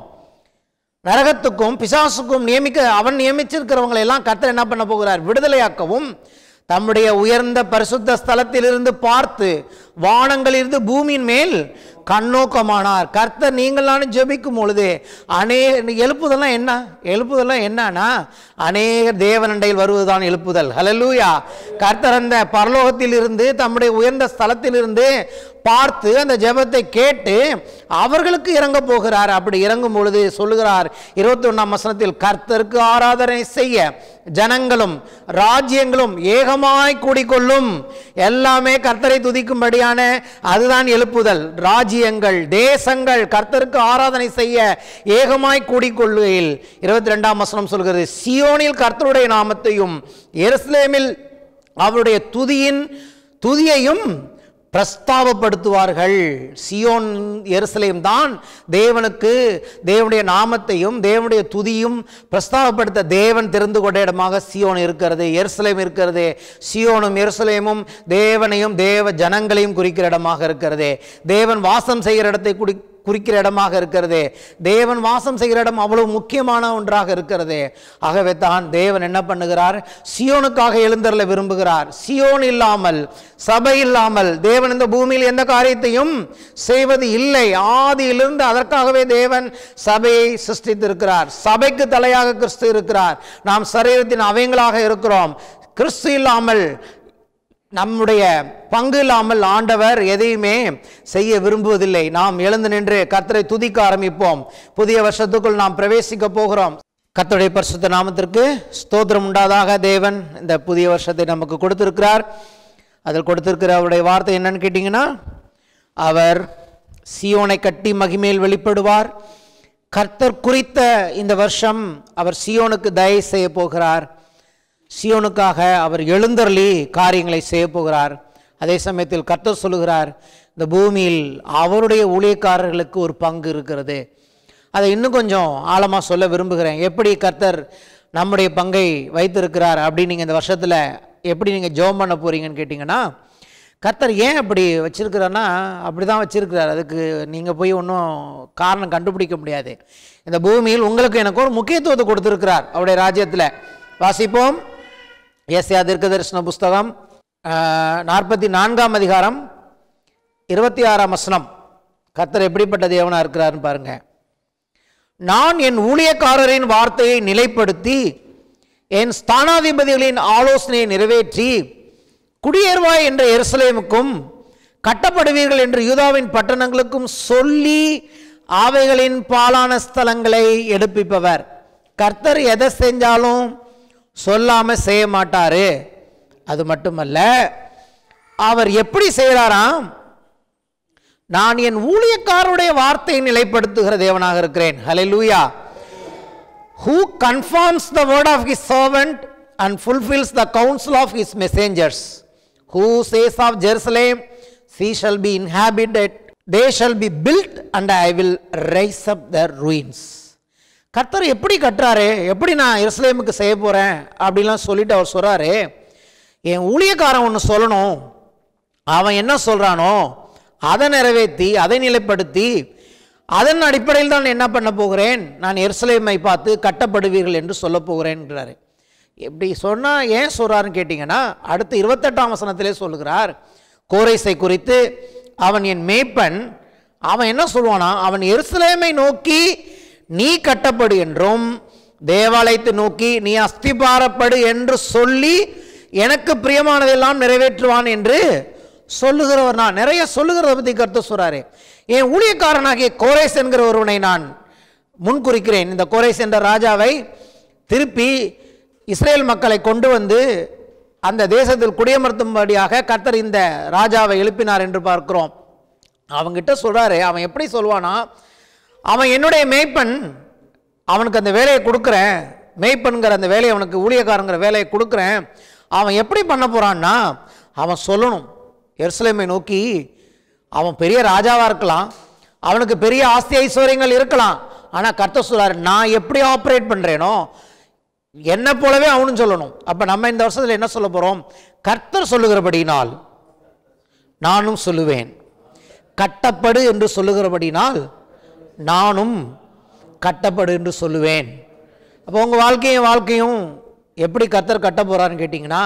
நரகத்துக்கும் பிசாசுக்கும் நியமிக்க அவன் எல்லாம் கர்த்தர் என்ன பண்ண போகிறார் விடுதலையாக்கவும் தம்முடைய உயர்ந்த பரிசுத்த ஸ்தலத்திலிருந்து பார்த்து வானங்களிலிருந்து பூமியின் மேல் கண்ணோக்கமானார் கர்த்தர் நீங்களான ஜபிக்கும் பொழுது அநே எழுப்புதெல்லாம் என்ன எழுப்புதெல்லாம் என்னன்னா அநேக தேவனண்டையில் வருவதுதான் எழுப்புதல் ஹலலூயா கர்த்தர் அந்த பரலோகத்தில் இருந்து தம்முடைய உயர்ந்த ஸ்தலத்திலிருந்து பார்த்து அந்த ஜபத்தை கேட்டு அவர்களுக்கு இறங்க போகிறார் அப்படி இறங்கும் பொழுது சொல்லுகிறார் இருபத்தி ஒன்றாம் வசனத்தில் கர்த்தருக்கு ஆராதனை செய்ய ஜனங்களும் ராஜ்யங்களும் ஏகமாய் கூடிக்கொள்ளும் எல்லாமே கர்த்தரை துதிக்கும்படி முறையான அதுதான் எழுப்புதல் ராஜ்யங்கள் தேசங்கள் கர்த்தருக்கு ஆராதனை செய்ய ஏகமாய் கூடிக்கொள்ளுகையில் இருபத்தி ரெண்டாம் வசனம் சொல்கிறது சியோனில் கர்த்தருடைய நாமத்தையும் எருசலேமில் அவருடைய துதியின் துதியையும் பிரஸ்தாபப்படுத்துவார்கள் சியோன் எருசலேம் தான் தேவனுக்கு தேவனுடைய நாமத்தையும் தேவனுடைய துதியும் பிரஸ்தாபப்படுத்த தேவன் தெரிந்து கொண்ட இடமாக சியோன் இருக்கிறது எருசலேம் இருக்கிறது சியோனும் எருசலேமும் தேவனையும் தேவ ஜனங்களையும் குறிக்கிற இடமாக இருக்கிறது தேவன் வாசம் செய்கிற இடத்தை குறி குறிக்கிற இடமாக இருக்கிறது தேவன் வாசம் செய்கிற இடம் அவ்வளவு முக்கியமான ஒன்றாக இருக்கிறது ஆகவே தான் தேவன் என்ன பண்ணுகிறார் சியோனுக்காக எழுந்தரல விரும்புகிறார் சியோன் இல்லாமல் சபை இல்லாமல் தேவன் இந்த பூமியில் எந்த காரியத்தையும் செய்வது இல்லை ஆதியிலிருந்து அதற்காகவே தேவன் சபையை சிருஷ்டித்திருக்கிறார் சபைக்கு தலையாக கிறிஸ்து இருக்கிறார் நாம் சரீரத்தின் அவைங்களாக இருக்கிறோம் கிறிஸ்து இல்லாமல் நம்முடைய பங்கு இல்லாமல் ஆண்டவர் எதையுமே செய்ய விரும்புவதில்லை நாம் எழுந்து நின்று கர்த்தரை துதிக்க ஆரம்பிப்போம் புதிய வருஷத்துக்குள் நாம் பிரவேசிக்க போகிறோம் கர்த்தருடைய பரிசுத்த நாமத்திற்கு ஸ்தோத்திரம் உண்டாதாக தேவன் இந்த புதிய வருஷத்தை நமக்கு கொடுத்திருக்கிறார் அதில் கொடுத்திருக்கிற அவருடைய வார்த்தை என்னன்னு கேட்டிங்கன்னா அவர் சியோனை கட்டி மகிமேல் வெளிப்படுவார் கர்த்தர் குறித்த இந்த வருஷம் அவர் சியோனுக்கு தயவு செய்ய போகிறார் சியோனுக்காக அவர் எழுந்தருளி காரியங்களை செய்ய போகிறார் அதே சமயத்தில் கர்த்தர் சொல்லுகிறார் இந்த பூமியில் அவருடைய ஊழியக்காரர்களுக்கு ஒரு பங்கு இருக்கிறது அதை இன்னும் கொஞ்சம் ஆழமாக சொல்ல விரும்புகிறேன் எப்படி கர்த்தர் நம்முடைய பங்கை வைத்திருக்கிறார் அப்படி நீங்கள் இந்த வருஷத்தில் எப்படி நீங்கள் ஜோம் பண்ண போகிறீங்கன்னு கேட்டிங்கன்னா கர்த்தர் ஏன் அப்படி வச்சுருக்கிறான்னா அப்படி தான் வச்சுருக்கிறார் அதுக்கு நீங்கள் போய் ஒன்றும் காரணம் கண்டுபிடிக்க முடியாது இந்த பூமியில் உங்களுக்கு எனக்கு ஒரு முக்கியத்துவத்தை கொடுத்துருக்கிறார் அவருடைய ராஜ்யத்தில் வாசிப்போம் ஏசியா தீர்க்க தரிசன புஸ்தகம் நாற்பத்தி நான்காம் அதிகாரம் இருபத்தி ஆறாம் வசனம் கத்தர் எப்படிப்பட்ட தேவனாக இருக்கிறாருன்னு பாருங்க நான் என் ஊழியக்காரரின் வார்த்தையை நிலைப்படுத்தி என் ஸ்தானாதிபதிகளின் ஆலோசனையை நிறைவேற்றி குடியேறுவாய் என்ற எருசலேமுக்கும் கட்டப்படுவீர்கள் என்று யூதாவின் பட்டணங்களுக்கும் சொல்லி ஆவைகளின் பாலான ஸ்தலங்களை எடுப்பிப்பவர் கர்த்தர் எதை செஞ்சாலும் சொல்லாமல் செய்ய மாட்டார் அது மட்டுமல்ல அவர் எப்படி செய்கிறாராம் நான் என் ஊழியக்காரருடைய வார்த்தையை நிலைப்படுத்துகிற தேவனாக இருக்கிறேன் hallelujah who confirms the word of his servant and fulfils the counsel of his messengers who says of Jerusalem she shall be inhabited they shall be built and I will raise up the ruins கர்த்தர் எப்படி கட்டுறாரு எப்படி நான் இஸ்லேமுக்கு செய்ய போகிறேன் அப்படிலாம் சொல்லிட்டு அவர் சொல்கிறாரு என் ஊழியக்காரன் ஒன்று சொல்லணும் அவன் என்ன சொல்கிறானோ அதை நிறைவேற்றி அதை நிலைப்படுத்தி அதன் அடிப்படையில் தான் என்ன பண்ண போகிறேன் நான் எருசலேமை பார்த்து கட்டப்படுவீர்கள் என்று சொல்ல போகிறேன்கிறாரு எப்படி சொன்னால் ஏன் சொல்கிறாருன்னு கேட்டிங்கன்னா அடுத்து இருபத்தெட்டாம் வசனத்திலே சொல்லுகிறார் கோரைசை குறித்து அவன் என் மேய்ப்பன் அவன் என்ன சொல்லுவானா அவன் எருசலேமை நோக்கி நீ கட்டப்படு என்றும் தேவாலயத்தை நோக்கி நீ அஸ்திபாரப்படு என்று சொல்லி எனக்கு பிரியமானதெல்லாம் நிறைவேற்றுவான் என்று சொல்லுகிறவர் நான் நிறைய சொல்லுகிறத பற்றி கருத்து சொல்கிறாரு என் ஊழியக்காரனாகிய கோரேஸ் என்கிற ஒருவனை நான் முன்குறிக்கிறேன் இந்த கோரேஸ் என்ற ராஜாவை திருப்பி இஸ்ரேல் மக்களை கொண்டு வந்து அந்த தேசத்தில் குடியமர்த்தும்படியாக கத்தர் இந்த ராஜாவை எழுப்பினார் என்று பார்க்கிறோம் அவங்ககிட்ட சொல்கிறாரு அவன் எப்படி சொல்வானா அவன் என்னுடைய மெய்ப்பன் அவனுக்கு அந்த வேலையை கொடுக்குறேன் மேய்ப்பனுங்கிற அந்த வேலையை அவனுக்கு ஊழியக்காரங்கிற வேலையை கொடுக்குறேன் அவன் எப்படி பண்ண போகிறான்னா அவன் சொல்லணும் எருசலேமை நோக்கி அவன் பெரிய ராஜாவாக இருக்கலாம் அவனுக்கு பெரிய ஆஸ்தி ஐஸ்வர்யங்கள் இருக்கலாம் ஆனால் கர்த்த சொல்கிறார் நான் எப்படி ஆப்ரேட் பண்ணுறேனோ என்னை போலவே அவனும் சொல்லணும் அப்போ நம்ம இந்த வருஷத்தில் என்ன சொல்ல போகிறோம் கர்த்தர் சொல்லுகிறபடினால் நானும் சொல்லுவேன் கட்டப்படு என்று சொல்லுகிறபடினால் நானும் கட்டப்படு என்று சொல்லுவேன் அப்போ உங்கள் வாழ்க்கையும் வாழ்க்கையும் எப்படி கத்தர் கட்ட போகிறான்னு கேட்டிங்கன்னா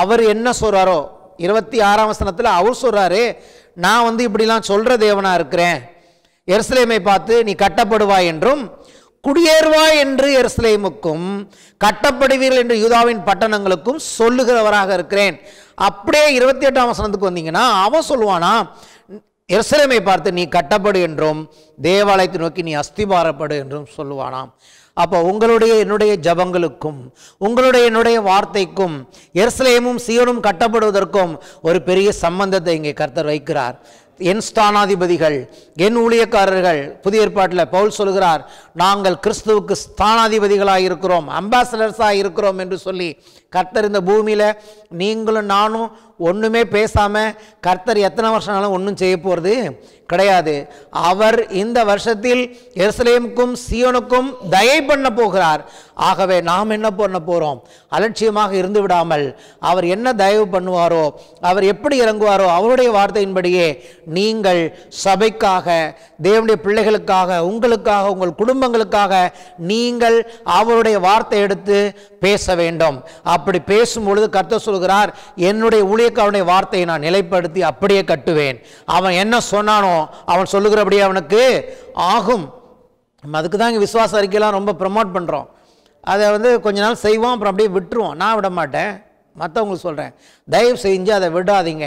அவர் என்ன சொல்கிறாரோ இருபத்தி ஆறாம் வசனத்தில் அவர் சொல்கிறாரு நான் வந்து இப்படிலாம் சொல்கிற தேவனாக இருக்கிறேன் எருசலேமை பார்த்து நீ கட்டப்படுவாய் என்றும் குடியேறுவாய் என்று எருசலேமுக்கும் கட்டப்படுவீர்கள் என்று யூதாவின் பட்டணங்களுக்கும் சொல்லுகிறவராக இருக்கிறேன் அப்படியே இருபத்தி எட்டாம் வசனத்துக்கு வந்தீங்கன்னா அவன் சொல்லுவானா எருசலேமை பார்த்து நீ கட்டப்படு என்றும் தேவாலயத்தை நோக்கி நீ அஸ்திபாரப்படு என்றும் சொல்லுவானாம் அப்போ உங்களுடைய என்னுடைய ஜபங்களுக்கும் உங்களுடைய என்னுடைய வார்த்தைக்கும் எருசலேமும் சீவனும் கட்டப்படுவதற்கும் ஒரு பெரிய சம்பந்தத்தை இங்கே கர்த்தர் வைக்கிறார் என் ஸ்தானாதிபதிகள் என் ஊழியக்காரர்கள் புதிய ஏற்பாட்டில் பவுல் சொல்கிறார் நாங்கள் கிறிஸ்துவுக்கு ஸ்தானாதிபதிகளாக இருக்கிறோம் அம்பாசடர்ஸாக இருக்கிறோம் என்று சொல்லி கர்த்தர் இந்த பூமியில் நீங்களும் நானும் ஒன்றுமே பேசாமல் கர்த்தர் எத்தனை வருஷம்னாலும் ஒன்றும் செய்ய போகிறது கிடையாது அவர் இந்த வருஷத்தில் எருசலேமுக்கும் சியோனுக்கும் தயை பண்ண போகிறார் ஆகவே நாம் என்ன பண்ண போகிறோம் அலட்சியமாக இருந்து விடாமல் அவர் என்ன தயவு பண்ணுவாரோ அவர் எப்படி இறங்குவாரோ அவருடைய வார்த்தையின்படியே நீங்கள் சபைக்காக தேவனுடைய பிள்ளைகளுக்காக உங்களுக்காக உங்கள் குடும்பங்களுக்காக நீங்கள் அவருடைய வார்த்தை எடுத்து பேச வேண்டும் அப்படி பேசும் பொழுது கர்த்தர் சொல்கிறார் என்னுடைய ஊழிய அவனுடைய வார்த்தையை நான் நிலைப்படுத்தி அப்படியே கட்டுவேன் அவன் என்ன சொன்னானோ அவன் சொல்லுகிறபடியே அவனுக்கு ஆகும் நம்ம அதுக்கு தான் இங்கே விசுவாச அறிக்கையெல்லாம் ரொம்ப ப்ரமோட் பண்ணுறோம் அதை வந்து கொஞ்ச நாள் செய்வோம் அப்புறம் அப்படியே விட்டுருவோம் நான் விட மாட்டேன் மற்றவங்களுக்கு சொல்கிறேன் தயவு செஞ்சு அதை விடாதீங்க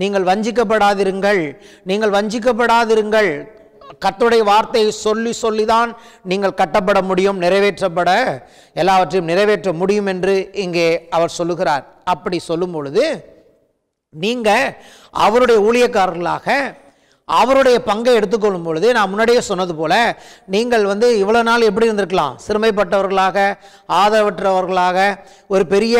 நீங்கள் வஞ்சிக்கப்படாதிருங்கள் நீங்கள் வஞ்சிக்கப்படாதிருங்கள் கத்துடைய வார்த்தையை சொல்லி சொல்லி தான் நீங்கள் கட்டப்பட முடியும் நிறைவேற்றப்பட எல்லாவற்றையும் நிறைவேற்ற முடியும் என்று இங்கே அவர் சொல்லுகிறார் அப்படி சொல்லும் பொழுது நீங்கள் அவருடைய ஊழியக்காரர்களாக அவருடைய பங்கை எடுத்துக்கொள்ளும் பொழுது நான் முன்னாடியே சொன்னது போல் நீங்கள் வந்து இவ்வளோ நாள் எப்படி இருந்திருக்கலாம் சிறுமைப்பட்டவர்களாக ஆதரவற்றவர்களாக ஒரு பெரிய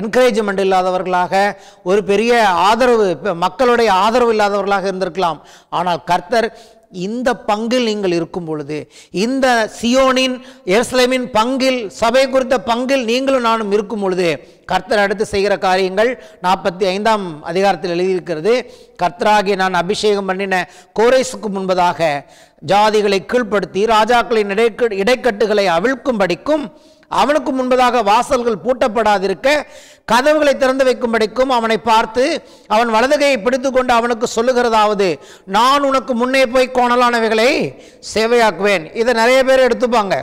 என்கரேஜ்மெண்ட் இல்லாதவர்களாக ஒரு பெரிய ஆதரவு மக்களுடைய ஆதரவு இல்லாதவர்களாக இருந்திருக்கலாம் ஆனால் கர்த்தர் இந்த பங்கில் நீங்கள் இருக்கும் பொழுது இந்த சியோனின் எருசலேமின் பங்கில் சபை குறித்த பங்கில் நீங்களும் நானும் இருக்கும் பொழுது கர்த்தர் அடுத்து செய்கிற காரியங்கள் நாற்பத்தி ஐந்தாம் அதிகாரத்தில் எழுதியிருக்கிறது கர்த்தராகிய நான் அபிஷேகம் பண்ணின கோரேசுக்கு முன்பதாக ஜாதிகளை கீழ்ப்படுத்தி ராஜாக்களின் இடைக்கட்டுகளை அவிழ்க்கும் படிக்கும் அவனுக்கு முன்பதாக வாசல்கள் பூட்டப்படாதிருக்க கதவுகளை திறந்து வைக்கும்படிக்கும் அவனை பார்த்து அவன் வலதுகையை பிடித்து கொண்டு அவனுக்கு சொல்லுகிறதாவது நான் உனக்கு முன்னே போய் கோணலானவைகளை சேவையாக்குவேன் இதை நிறைய பேர் எடுத்துப்பாங்க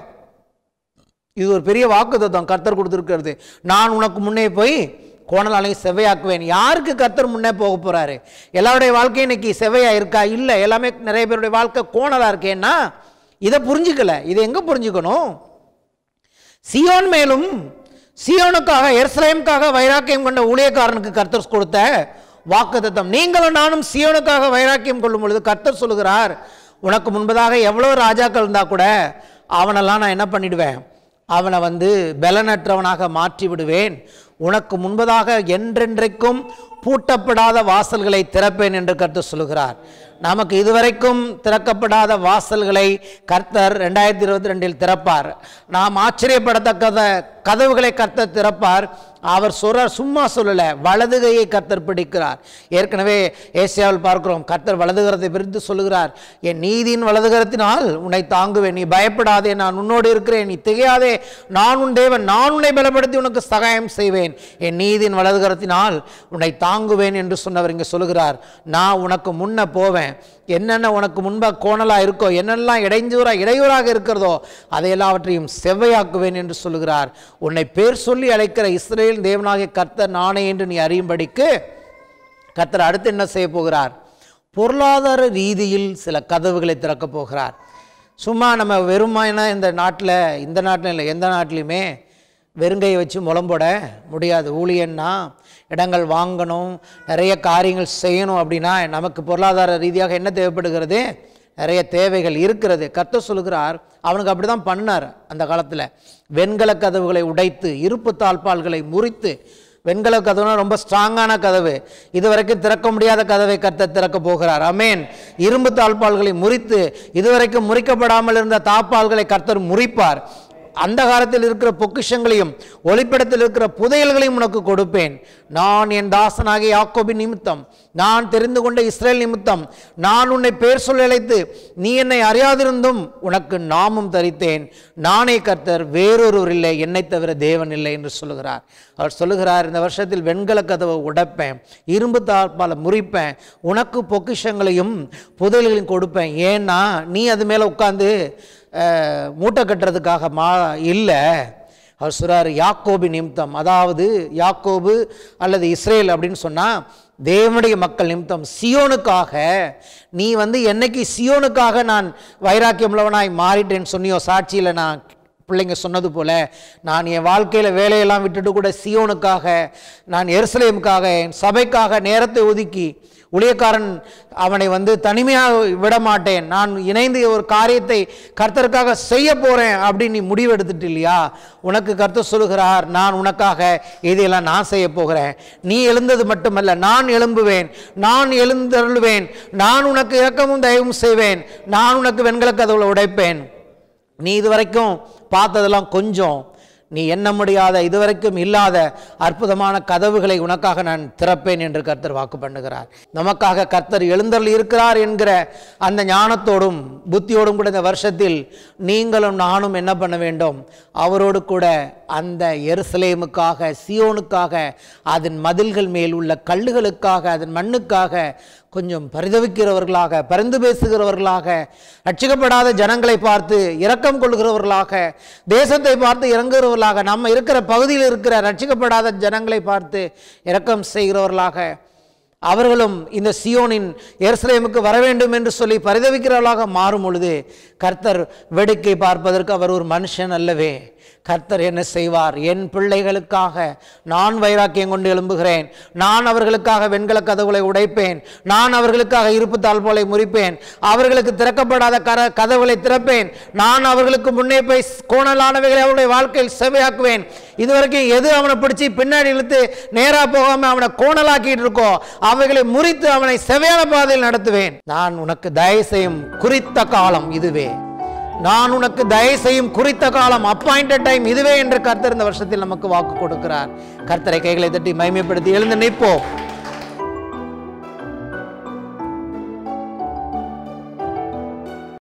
இது ஒரு பெரிய வாக்குத்தம் கர்த்தர் கொடுத்துருக்கிறது நான் உனக்கு முன்னே போய் கோணலாலையும் செவ்வையாக்குவேன் யாருக்கு கர்த்தர் முன்னே போக போகிறாரு எல்லாருடைய வாழ்க்கையும் இன்னைக்கு செவ்வையாக இருக்கா இல்லை எல்லாமே நிறைய பேருடைய வாழ்க்கை கோணலாக இருக்கேன்னா இதை புரிஞ்சுக்கல இதை எங்கே புரிஞ்சுக்கணும் சியோன் மேலும் சியோனுக்காக எர்சலேமுக்காக வைராக்கியம் கொண்ட ஊழியக்காரனுக்கு கர்த்தர் கொடுத்த வாக்குத்தத்தம் நீங்களும் நானும் சியோனுக்காக வைராக்கியம் கொள்ளும் பொழுது கர்த்தர் சொல்லுகிறார் உனக்கு முன்பதாக எவ்வளோ ராஜாக்கள் இருந்தால் கூட அவனெல்லாம் நான் என்ன பண்ணிடுவேன் அவனை வந்து பலனற்றவனாக மாற்றி விடுவேன் உனக்கு முன்பதாக என்றென்றைக்கும் பூட்டப்படாத வாசல்களை திறப்பேன் என்று கருத்து சொல்கிறார் நமக்கு இதுவரைக்கும் திறக்கப்படாத வாசல்களை கர்த்தர் ரெண்டாயிரத்தி இருபத்தி ரெண்டில் திறப்பார் நாம் ஆச்சரியப்படத்தக்க கதவுகளை கர்த்தர் திறப்பார் அவர் சொல்கிறார் சும்மா சொல்லலை வலதுகையை கத்தர் பிடிக்கிறார் ஏற்கனவே ஏசியாவில் பார்க்கிறோம் கத்தர் வலதுகரத்தை பிரித்து சொல்லுகிறார் என் நீதியின் வலதுகரத்தினால் உன்னை தாங்குவேன் நீ பயப்படாதே நான் உன்னோடு இருக்கிறேன் நீ திகையாதே நான் உன் தேவன் நான் உன்னை பலப்படுத்தி உனக்கு சகாயம் செய்வேன் என் நீதியின் வலதுகரத்தினால் உன்னை தாங்குவேன் என்று சொன்னவர் இங்கே சொல்லுகிறார் நான் உனக்கு முன்ன போவேன் என்னென்ன உனக்கு முன்பாக கோணலாக இருக்கோ என்னெல்லாம் இடைஞ்சூரா இடையூறாக இருக்கிறதோ அதை எல்லாவற்றையும் செவ்வையாக்குவேன் என்று சொல்கிறார் உன்னை பேர் சொல்லி அழைக்கிற இஸ்ரேல் தேவனாகிய கர்த்தர் நானே என்று நீ அறியும்படிக்கு கர்த்தர் அடுத்து என்ன செய்ய போகிறார் பொருளாதார ரீதியில் சில கதவுகளை திறக்கப் போகிறார் சும்மா நம்ம வெறுமான இந்த நாட்டில் இந்த நாட்டில் இல்லை எந்த நாட்டிலையுமே வெறுங்கையை வச்சு முளம்போட முடியாது ஊழியன்னா இடங்கள் வாங்கணும் நிறைய காரியங்கள் செய்யணும் அப்படின்னா நமக்கு பொருளாதார ரீதியாக என்ன தேவைப்படுகிறது நிறைய தேவைகள் இருக்கிறது கத்த சொல்கிறார் அவனுக்கு அப்படி தான் பண்ணார் அந்த காலத்தில் வெண்கல கதவுகளை உடைத்து இருப்பு தாழ்பால்களை முறித்து வெண்கல கதவுனா ரொம்ப ஸ்ட்ராங்கான கதவு இதுவரைக்கும் திறக்க முடியாத கதவை கத்த திறக்க போகிறார் அமேன் இரும்பு தாழ்பால்களை முறித்து இதுவரைக்கும் முறிக்கப்படாமல் இருந்த தாப்பால்களை கர்த்தர் முறிப்பார் அந்த காலத்தில் இருக்கிற பொக்கிஷங்களையும் ஒளிப்படத்தில் இருக்கிற புதையல்களையும் உனக்கு கொடுப்பேன் நான் என் தாசனாக யாக்கோபின் நிமித்தம் நான் தெரிந்து கொண்ட இஸ்ரேல் நிமித்தம் நான் உன்னை பேர் சொல்ல நீ என்னை அறியாதிருந்தும் உனக்கு நாமும் தரித்தேன் நானே கர்த்தர் வேறொருவர் இல்லை என்னை தவிர தேவன் இல்லை என்று சொல்லுகிறார் அவர் சொல்லுகிறார் இந்த வருஷத்தில் வெண்கல கதவை உடைப்பேன் இரும்பு தாழ்பால் முறிப்பேன் உனக்கு பொக்கிஷங்களையும் புதையல்களையும் கொடுப்பேன் ஏன்னா நீ அது மேலே உட்காந்து மூட்டை கட்டுறதுக்காக மா இல்லை அவர் சொல்கிறார் யாக்கோபி நிமித்தம் அதாவது யாக்கோபு அல்லது இஸ்ரேல் அப்படின்னு சொன்னால் தேவனுடைய மக்கள் நிமித்தம் சியோனுக்காக நீ வந்து என்னைக்கு சியோனுக்காக நான் வைராக்கியம் மாறிட்டேன்னு சொன்னியோ சாட்சியில் நான் பிள்ளைங்க சொன்னது போல் நான் என் வாழ்க்கையில் வேலையெல்லாம் விட்டுட்டு கூட சியோனுக்காக நான் எருசலேமுக்காக என் சபைக்காக நேரத்தை ஒதுக்கி ஊழியக்காரன் அவனை வந்து தனிமையாக விடமாட்டேன் நான் இணைந்து ஒரு காரியத்தை கர்த்தருக்காக செய்ய போகிறேன் அப்படின்னு நீ முடிவெடுத்துட்டு இல்லையா உனக்கு கர்த்தர் சொல்கிறார் நான் உனக்காக இதையெல்லாம் நான் செய்ய போகிறேன் நீ எழுந்தது மட்டுமல்ல நான் எழும்புவேன் நான் எழுந்தருள்வேன் நான் உனக்கு இறக்கமும் தயவும் செய்வேன் நான் உனக்கு வெண்கல கதவுல உடைப்பேன் நீ இது வரைக்கும் பார்த்ததெல்லாம் கொஞ்சம் நீ எண்ண முடியாத இதுவரைக்கும் இல்லாத அற்புதமான கதவுகளை உனக்காக நான் திறப்பேன் என்று கர்த்தர் வாக்கு பண்ணுகிறார் நமக்காக கர்த்தர் எழுந்தருள் இருக்கிறார் என்கிற அந்த ஞானத்தோடும் புத்தியோடும் கூட இந்த வருஷத்தில் நீங்களும் நானும் என்ன பண்ண வேண்டும் அவரோடு கூட அந்த எருசலேமுக்காக சியோனுக்காக அதன் மதில்கள் மேல் உள்ள கல்லுகளுக்காக அதன் மண்ணுக்காக கொஞ்சம் பரிதவிக்கிறவர்களாக பரிந்து பேசுகிறவர்களாக ரட்சிக்கப்படாத ஜனங்களை பார்த்து இரக்கம் கொள்கிறவர்களாக தேசத்தை பார்த்து இறங்குகிறவர்கள் செய்கிறவர்களாக நம்ம இருக்கிற பகுதியில் இருக்கிற ரட்சிக்கப்படாத ஜனங்களை பார்த்து இரக்கம் செய்கிறவர்களாக அவர்களும் இந்த சியோனின் எருசலேமுக்கு வர வேண்டும் என்று சொல்லி பரிதவிக்கிறவர்களாக மாறும் பொழுது கர்த்தர் வேடிக்கை பார்ப்பதற்கு அவர் ஒரு மனுஷன் அல்லவே கர்த்தர் என்ன செய்வார் என் பிள்ளைகளுக்காக நான் வைராக்கியம் கொண்டு எழும்புகிறேன் நான் அவர்களுக்காக வெண்கல கதவுகளை உடைப்பேன் நான் அவர்களுக்காக இருப்பு போலை முறிப்பேன் அவர்களுக்கு திறக்கப்படாத கர கதவுகளை திறப்பேன் நான் அவர்களுக்கு முன்னே போய் கோணலானவைகளை அவருடைய வாழ்க்கையில் செவையாக்குவேன் இதுவரைக்கும் எது அவனை பிடிச்சி பின்னாடி இழுத்து நேராக போகாமல் அவனை கோணலாக்கிட்டு இருக்கோ அவைகளை முறித்து அவனை செவையான பாதையில் நடத்துவேன் நான் உனக்கு தயவு செய்யும் குறித்த காலம் இதுவே நான் உனக்கு தயவு செய்யும் குறித்த காலம் அப்பாயிண்டட் டைம் இதுவே என்று கர்த்தர் இந்த வருஷத்தில் நமக்கு வாக்கு கொடுக்கிறார் கர்த்தரை கைகளை தட்டி மயமைப்படுத்தி எழுந்து நிற்போம்